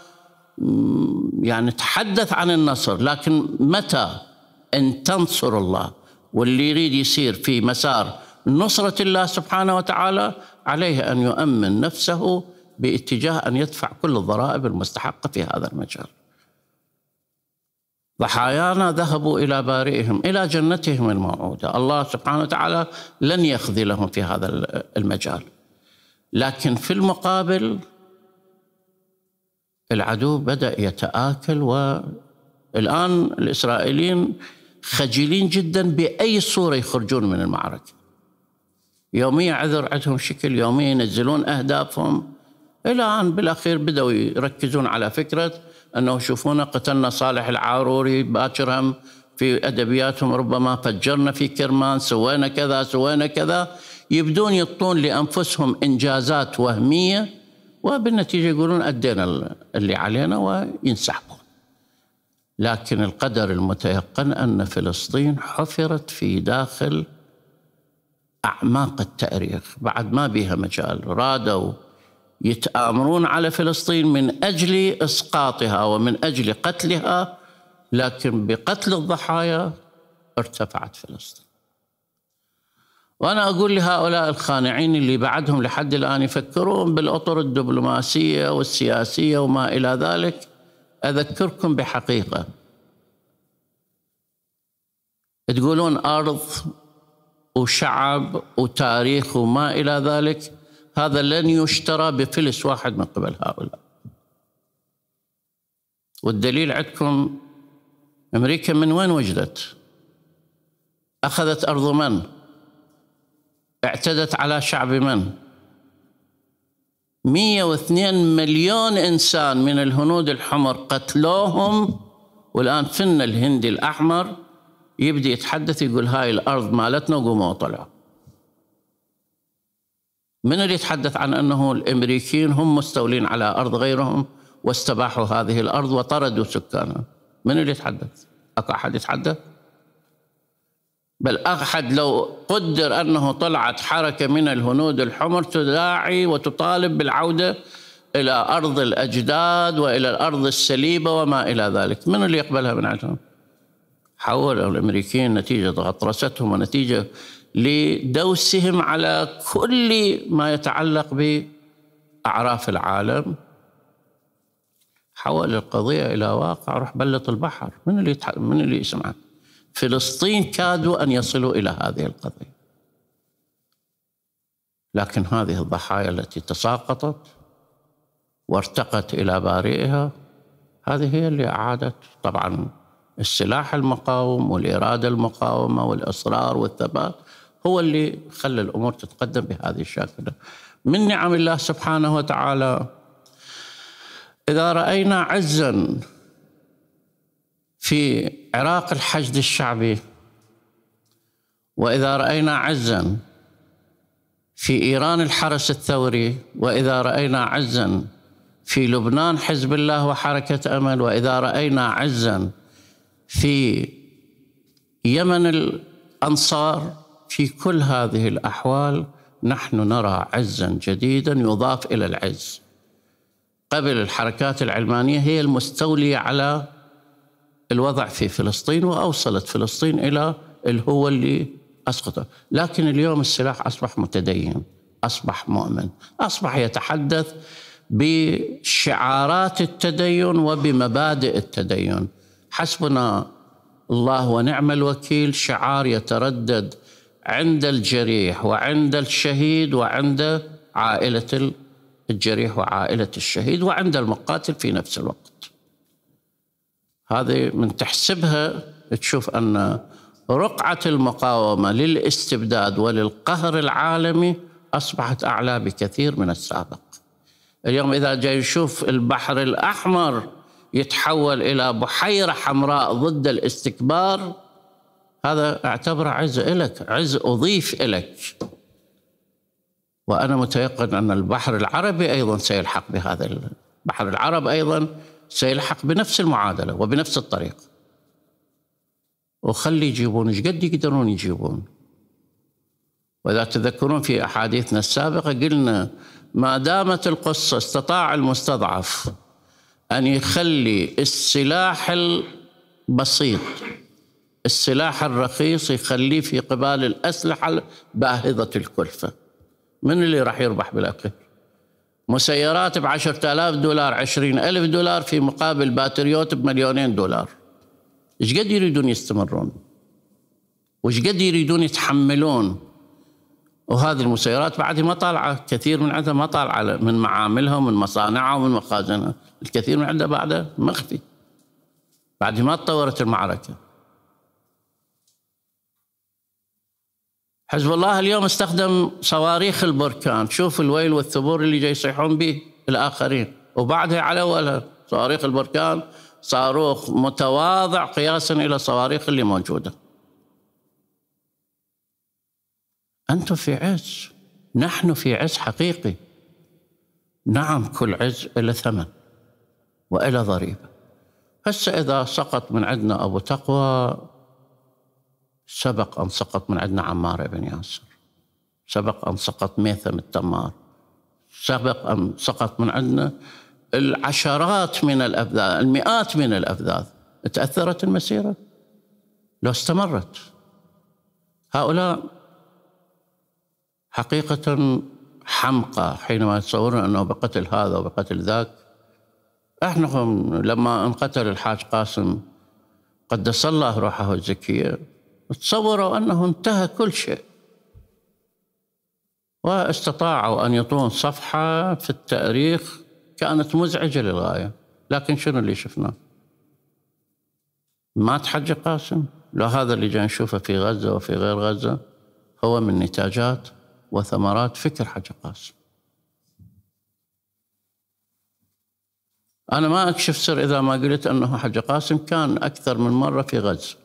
يعني تحدث عن النصر لكن متى ان تنصر الله واللي يريد يصير في مسار نصرة الله سبحانه وتعالى عليه أن يؤمن نفسه باتجاه أن يدفع كل الضرائب المستحقة في هذا المجال ضحايانا ذهبوا إلى بارئهم إلى جنتهم الموعودة الله سبحانه وتعالى لن يخذلهم في هذا المجال لكن في المقابل العدو بدأ يتآكل والآن الإسرائيليين خجلين جدا بأي صورة يخرجون من المعركة يوميا عذر عندهم شكل يوميا ينزلون أهدافهم إلى أن بالأخير بدأوا يركزون على فكرة انه شوفونا قتلنا صالح العاروري باكر هم في ادبياتهم ربما فجرنا في كرمان سوينا كذا سوينا كذا يبدون يطون لانفسهم انجازات وهميه وبالنتيجه يقولون ادينا اللي علينا وينسحبون. لكن القدر المتيقن ان فلسطين حفرت في داخل اعماق التاريخ بعد ما بيها مجال رادوا يتآمرون على فلسطين من أجل إسقاطها ومن أجل قتلها لكن بقتل الضحايا ارتفعت فلسطين وأنا أقول لهؤلاء الخانعين اللي بعدهم لحد الآن يفكرون بالأطر الدبلوماسية والسياسية وما إلى ذلك أذكركم بحقيقة تقولون أرض وشعب وتاريخ وما إلى ذلك هذا لن يشترى بفلس واحد من قبل هؤلاء والدليل عندكم أمريكا من وين وجدت أخذت أرض من اعتدت على شعب من 102 مليون إنسان من الهنود الحمر قتلوهم والآن فن الهندي الأحمر يبدي يتحدث يقول هاي الأرض مالتنا وقوموا طلعوا من اللي يتحدث عن أنه الأمريكيين هم مستولين على أرض غيرهم واستباحوا هذه الأرض وطردوا سكانها من اللي يتحدث أكو أحد يتحدث بل أحد لو قدر أنه طلعت حركة من الهنود الحمر تداعي وتطالب بالعودة إلى أرض الأجداد وإلى الأرض السليبة وما إلى ذلك من اللي يقبلها من عندهم حولوا الامريكيين نتيجة غطرستهم ونتيجة لدوسهم على كل ما يتعلق بأعراف العالم حول القضية إلى واقع روح بلط البحر من اللي يتح... من اللي يسمع فلسطين كادوا أن يصلوا إلى هذه القضية لكن هذه الضحايا التي تساقطت وارتقت إلى بارئها هذه هي اللي أعادت طبعا السلاح المقاوم والإرادة المقاومة والإصرار والثبات هو اللي خلى الأمور تتقدم بهذه الشاكلة من نعم الله سبحانه وتعالى إذا رأينا عزا في عراق الحشد الشعبي وإذا رأينا عزا في إيران الحرس الثوري وإذا رأينا عزا في لبنان حزب الله وحركة أمل وإذا رأينا عزا في يمن الأنصار في كل هذه الأحوال نحن نرى عزا جديدا يضاف إلى العز قبل الحركات العلمانية هي المستولية على الوضع في فلسطين وأوصلت فلسطين إلى الهوة اللي أسقطه لكن اليوم السلاح أصبح متدين أصبح مؤمن أصبح يتحدث بشعارات التدين وبمبادئ التدين حسبنا الله ونعم الوكيل شعار يتردد عند الجريح وعند الشهيد وعند عائلة الجريح وعائلة الشهيد وعند المقاتل في نفس الوقت هذه من تحسبها تشوف أن رقعة المقاومة للاستبداد وللقهر العالمي أصبحت أعلى بكثير من السابق اليوم إذا جاي نشوف البحر الأحمر يتحول إلى بحيرة حمراء ضد الاستكبار هذا اعتبره عز إلك عز أضيف إلك وأنا متيقن أن البحر العربي أيضا سيلحق بهذا البحر العرب أيضا سيلحق بنفس المعادلة وبنفس الطريق وخلي يجيبون ايش قد يقدرون يجيبون وإذا تذكرون في أحاديثنا السابقة قلنا ما دامت القصة استطاع المستضعف أن يخلي السلاح البسيط السلاح الرخيص يخليه في قبال الأسلحة باهظة الكلفة من اللي راح يربح بالأخير مسيرات بعشرة آلاف دولار عشرين ألف دولار في مقابل باتريوت بمليونين دولار ايش قد يريدون يستمرون وايش قد يريدون يتحملون وهذه المسيرات بعدها ما طالعة كثير من عندها ما طالعة من معاملها ومن مصانعها ومن مخازنها الكثير من عندها بعدها مخفي بعد ما تطورت المعركة حزب الله اليوم استخدم صواريخ البركان شوف الويل والثبور اللي جاي يصيحون به الآخرين وبعدها على ولا صواريخ البركان صاروخ متواضع قياسا إلى الصواريخ اللي موجودة أنتم في عز نحن في عز حقيقي نعم كل عز له ثمن وإلى ضريبة هسه إذا سقط من عندنا أبو تقوى سبق أن سقط من عندنا عمار بن ياسر سبق أن سقط ميثم التمار سبق أن سقط من عندنا العشرات من الأبذاذ المئات من الأبذاذ تأثرت المسيرة لو استمرت هؤلاء حقيقة حمقى حينما يتصورون أنه بقتل هذا وبقتل ذاك احنا لما انقتل الحاج قاسم قدس الله روحه الزكيه تصوروا أنه انتهى كل شيء واستطاعوا أن يطون صفحة في التاريخ كانت مزعجة للغاية لكن شنو اللي شفناه مات تحج قاسم لو هذا اللي جاي نشوفه في غزة وفي غير غزة هو من نتاجات وثمرات فكر حج قاسم أنا ما أكشف سر إذا ما قلت أنه حج قاسم كان أكثر من مرة في غزة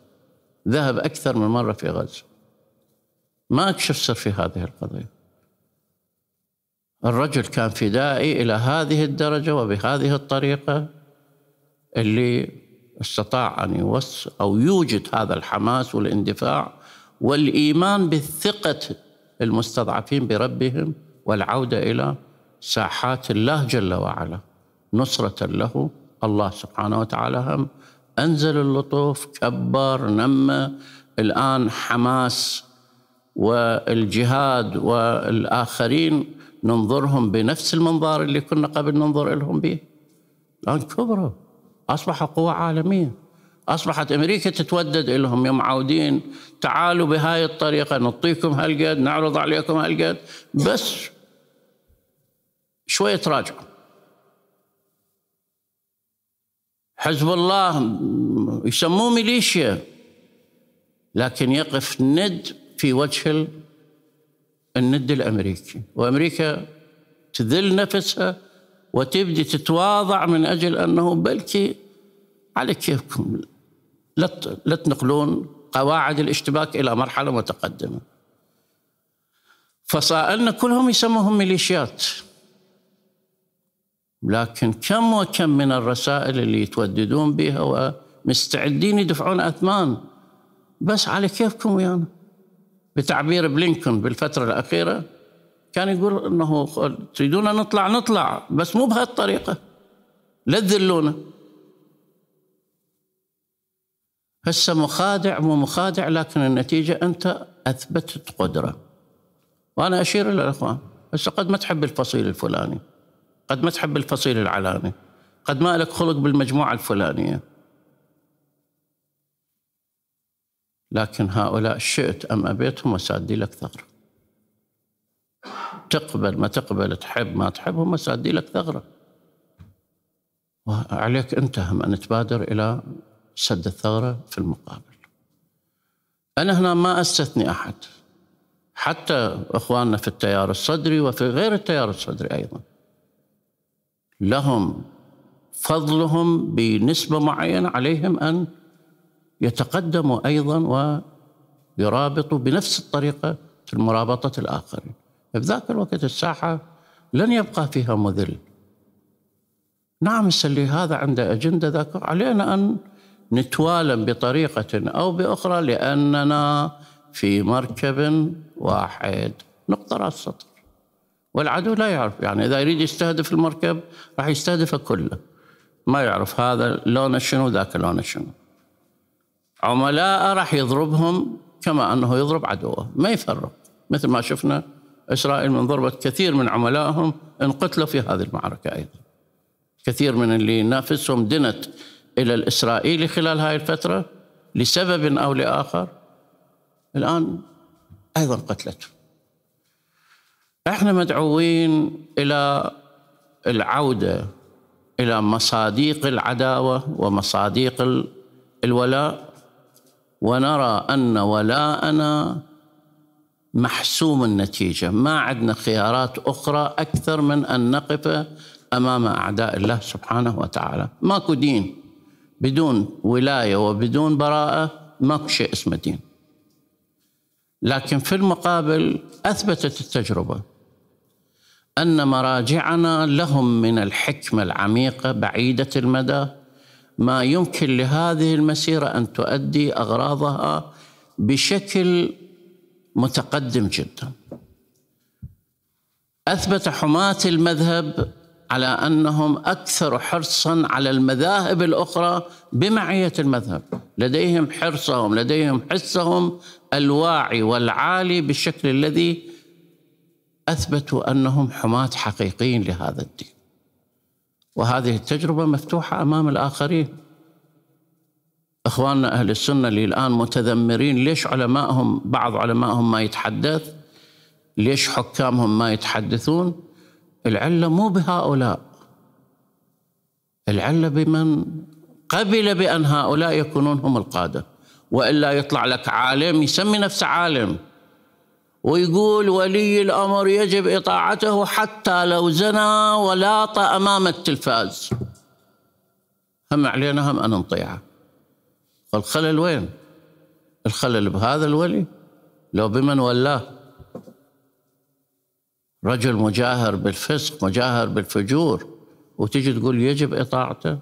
ذهب أكثر من مرة في غزة ما أكشف سر في هذه القضية الرجل كان فدائي إلى هذه الدرجة وبهذه الطريقة اللي استطاع أن يوص أو يوجد هذا الحماس والاندفاع والإيمان بثقة المستضعفين بربهم والعودة إلى ساحات الله جل وعلا نصرة له الله سبحانه وتعالى هم أنزل اللطوف كبر نمى الآن حماس والجهاد والآخرين ننظرهم بنفس المنظار اللي كنا قبل ننظر لهم به الآن كبروا أصبحوا قوة عالمية أصبحت أمريكا تتودد لهم يوم عاودين تعالوا بهاي الطريقة نعطيكم هالقد نعرض عليكم هالقد بس شوية تراجعوا حزب الله يسموه ميليشيا لكن يقف ند في وجه الند الامريكي وامريكا تذل نفسها وتبدي تتواضع من اجل انه بلكي على كيفكم لا تنقلون قواعد الاشتباك الى مرحله متقدمه فصائلنا كلهم يسموهم ميليشيات لكن كم وكم من الرسائل اللي يتوددون بها ومستعدين يدفعون أثمان بس على كيفكم ويانا بتعبير بلينكون بالفترة الأخيرة كان يقول أنه تريدون نطلع نطلع بس مو بهالطريقة لا تذلونا هسه مخادع مو مخادع لكن النتيجة أنت أثبتت قدرة وأنا أشير إلى الإخوان هسه قد ما تحب الفصيل الفلاني قد ما تحب الفصيل العلاني قد ما لك خلق بالمجموعة الفلانية لكن هؤلاء شئت أم أبيت هم سادي لك ثغرة تقبل ما تقبل تحب ما تحب هم سادي لك ثغرة وعليك أنت هم أن تبادر إلى سد الثغرة في المقابل أنا هنا ما أستثني أحد حتى إخواننا في التيار الصدري وفي غير التيار الصدري أيضاً لهم فضلهم بنسبة معينة عليهم أن يتقدموا أيضا ويرابطوا بنفس الطريقة في المرابطة الآخرين في ذاك الوقت الساحة لن يبقى فيها مذل نعم اللي هذا عنده أجندة ذاك علينا أن نتوالم بطريقة أو بأخرى لأننا في مركب واحد نقطة راس سطر والعدو لا يعرف يعني إذا يريد يستهدف المركب راح يستهدفه كله ما يعرف هذا لونه شنو ذاك لونه شنو عملاء راح يضربهم كما أنه يضرب عدوه ما يفرق مثل ما شفنا إسرائيل من ضربت كثير من عملائهم انقتلوا في هذه المعركة أيضا كثير من اللي نافسهم دنت إلى الإسرائيلي خلال هاي الفترة لسبب أو لآخر الآن أيضا قتلتهم احنا مدعوين الى العوده الى مصاديق العداوه ومصاديق الولاء ونرى ان ولاءنا محسوم النتيجه، ما عندنا خيارات اخرى اكثر من ان نقف امام اعداء الله سبحانه وتعالى، ماكو دين بدون ولايه وبدون براءه ماكو شيء اسمه دين. لكن في المقابل اثبتت التجربه ان مراجعنا لهم من الحكمه العميقه بعيده المدى ما يمكن لهذه المسيره ان تؤدي اغراضها بشكل متقدم جدا. اثبت حماة المذهب على انهم اكثر حرصا على المذاهب الاخرى بمعيه المذهب، لديهم حرصهم، لديهم حسهم الواعي والعالي بالشكل الذي اثبتوا انهم حماة حقيقيين لهذا الدين. وهذه التجربه مفتوحه امام الاخرين. اخواننا اهل السنه اللي الان متذمرين ليش علمائهم بعض علمائهم ما يتحدث؟ ليش حكامهم ما يتحدثون؟ العله مو بهؤلاء. العله بمن قبل بان هؤلاء يكونون هم القاده. والا يطلع لك عالم يسمي نفسه عالم ويقول ولي الأمر يجب إطاعته حتى لو زنى ولاط أمام التلفاز هم علينا هم أن نطيعه الخلل وين؟ الخلل بهذا الولي لو بمن ولاه رجل مجاهر بالفسق مجاهر بالفجور وتجي تقول يجب إطاعته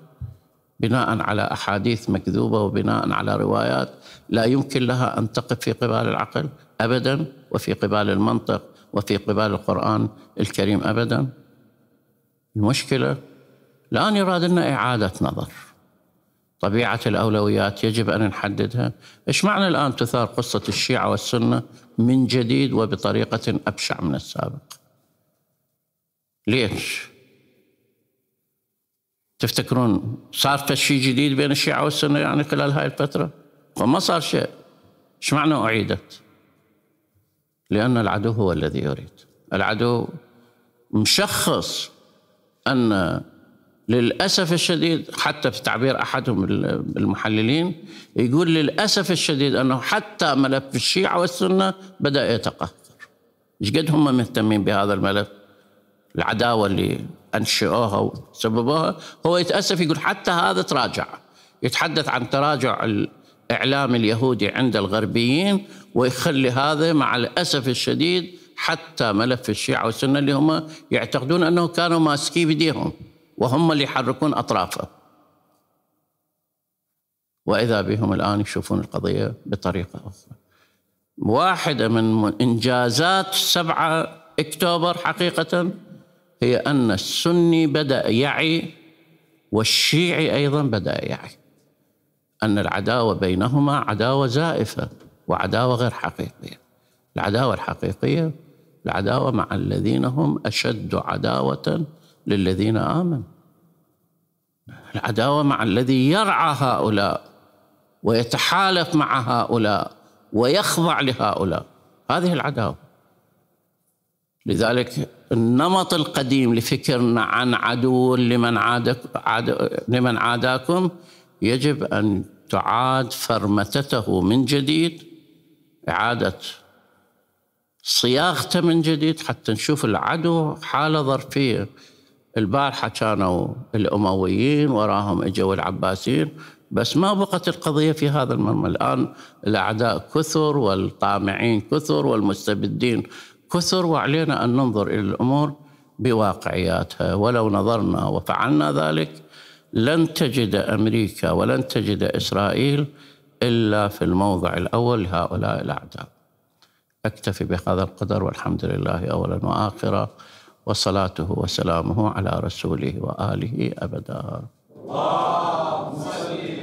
بناء على أحاديث مكذوبة وبناء على روايات لا يمكن لها أن تقف في قبال العقل أبدا وفي قبال المنطق وفي قبال القرآن الكريم أبدا المشكلة الآن يراد لنا إعادة نظر طبيعة الأولويات يجب أن نحددها إيش معنى الآن تثار قصة الشيعة والسنة من جديد وبطريقة أبشع من السابق ليش تفتكرون صار شيء جديد بين الشيعة والسنة يعني خلال هاي الفترة وما صار شيء إيش معنى أعيدت لأن العدو هو الذي يريد العدو مشخص أن للأسف الشديد حتى في تعبير أحدهم المحللين يقول للأسف الشديد أنه حتى ملف الشيعة والسنة بدأ يتقهقر إيش قد هم مهتمين بهذا الملف العداوة اللي أنشئوها وسببوها هو يتأسف يقول حتى هذا تراجع يتحدث عن تراجع إعلام اليهودي عند الغربيين ويخلي هذا مع الأسف الشديد حتى ملف الشيعة والسنة اللي هم يعتقدون أنه كانوا ماسكي بديهم وهم اللي يحركون أطرافه وإذا بهم الآن يشوفون القضية بطريقة أخرى واحدة من إنجازات 7 أكتوبر حقيقة هي أن السني بدأ يعي والشيعي أيضا بدأ يعي أن العداوة بينهما عداوة زائفة وعداوة غير حقيقية العداوة الحقيقية العداوة مع الذين هم أشد عداوة للذين آمنوا العداوة مع الذي يرعى هؤلاء ويتحالف مع هؤلاء ويخضع لهؤلاء هذه العداوة لذلك النمط القديم لفكرنا عن عدو لمن عادك لمن عاداكم يجب أن تعاد فرمتته من جديد إعادة صياغته من جديد حتى نشوف العدو حالة ظرفية البارحة كانوا الأمويين وراهم إجوا العباسيين بس ما بقت القضية في هذا المرمى الآن الأعداء كثر والطامعين كثر والمستبدين كثر وعلينا أن ننظر إلى الأمور بواقعياتها ولو نظرنا وفعلنا ذلك لن تجد امريكا ولن تجد اسرائيل الا في الموضع الاول لهؤلاء الاعداء. اكتفي بهذا القدر والحمد لله اولا واخرا وصلاته وسلامه على رسوله واله ابدا. اللهم صل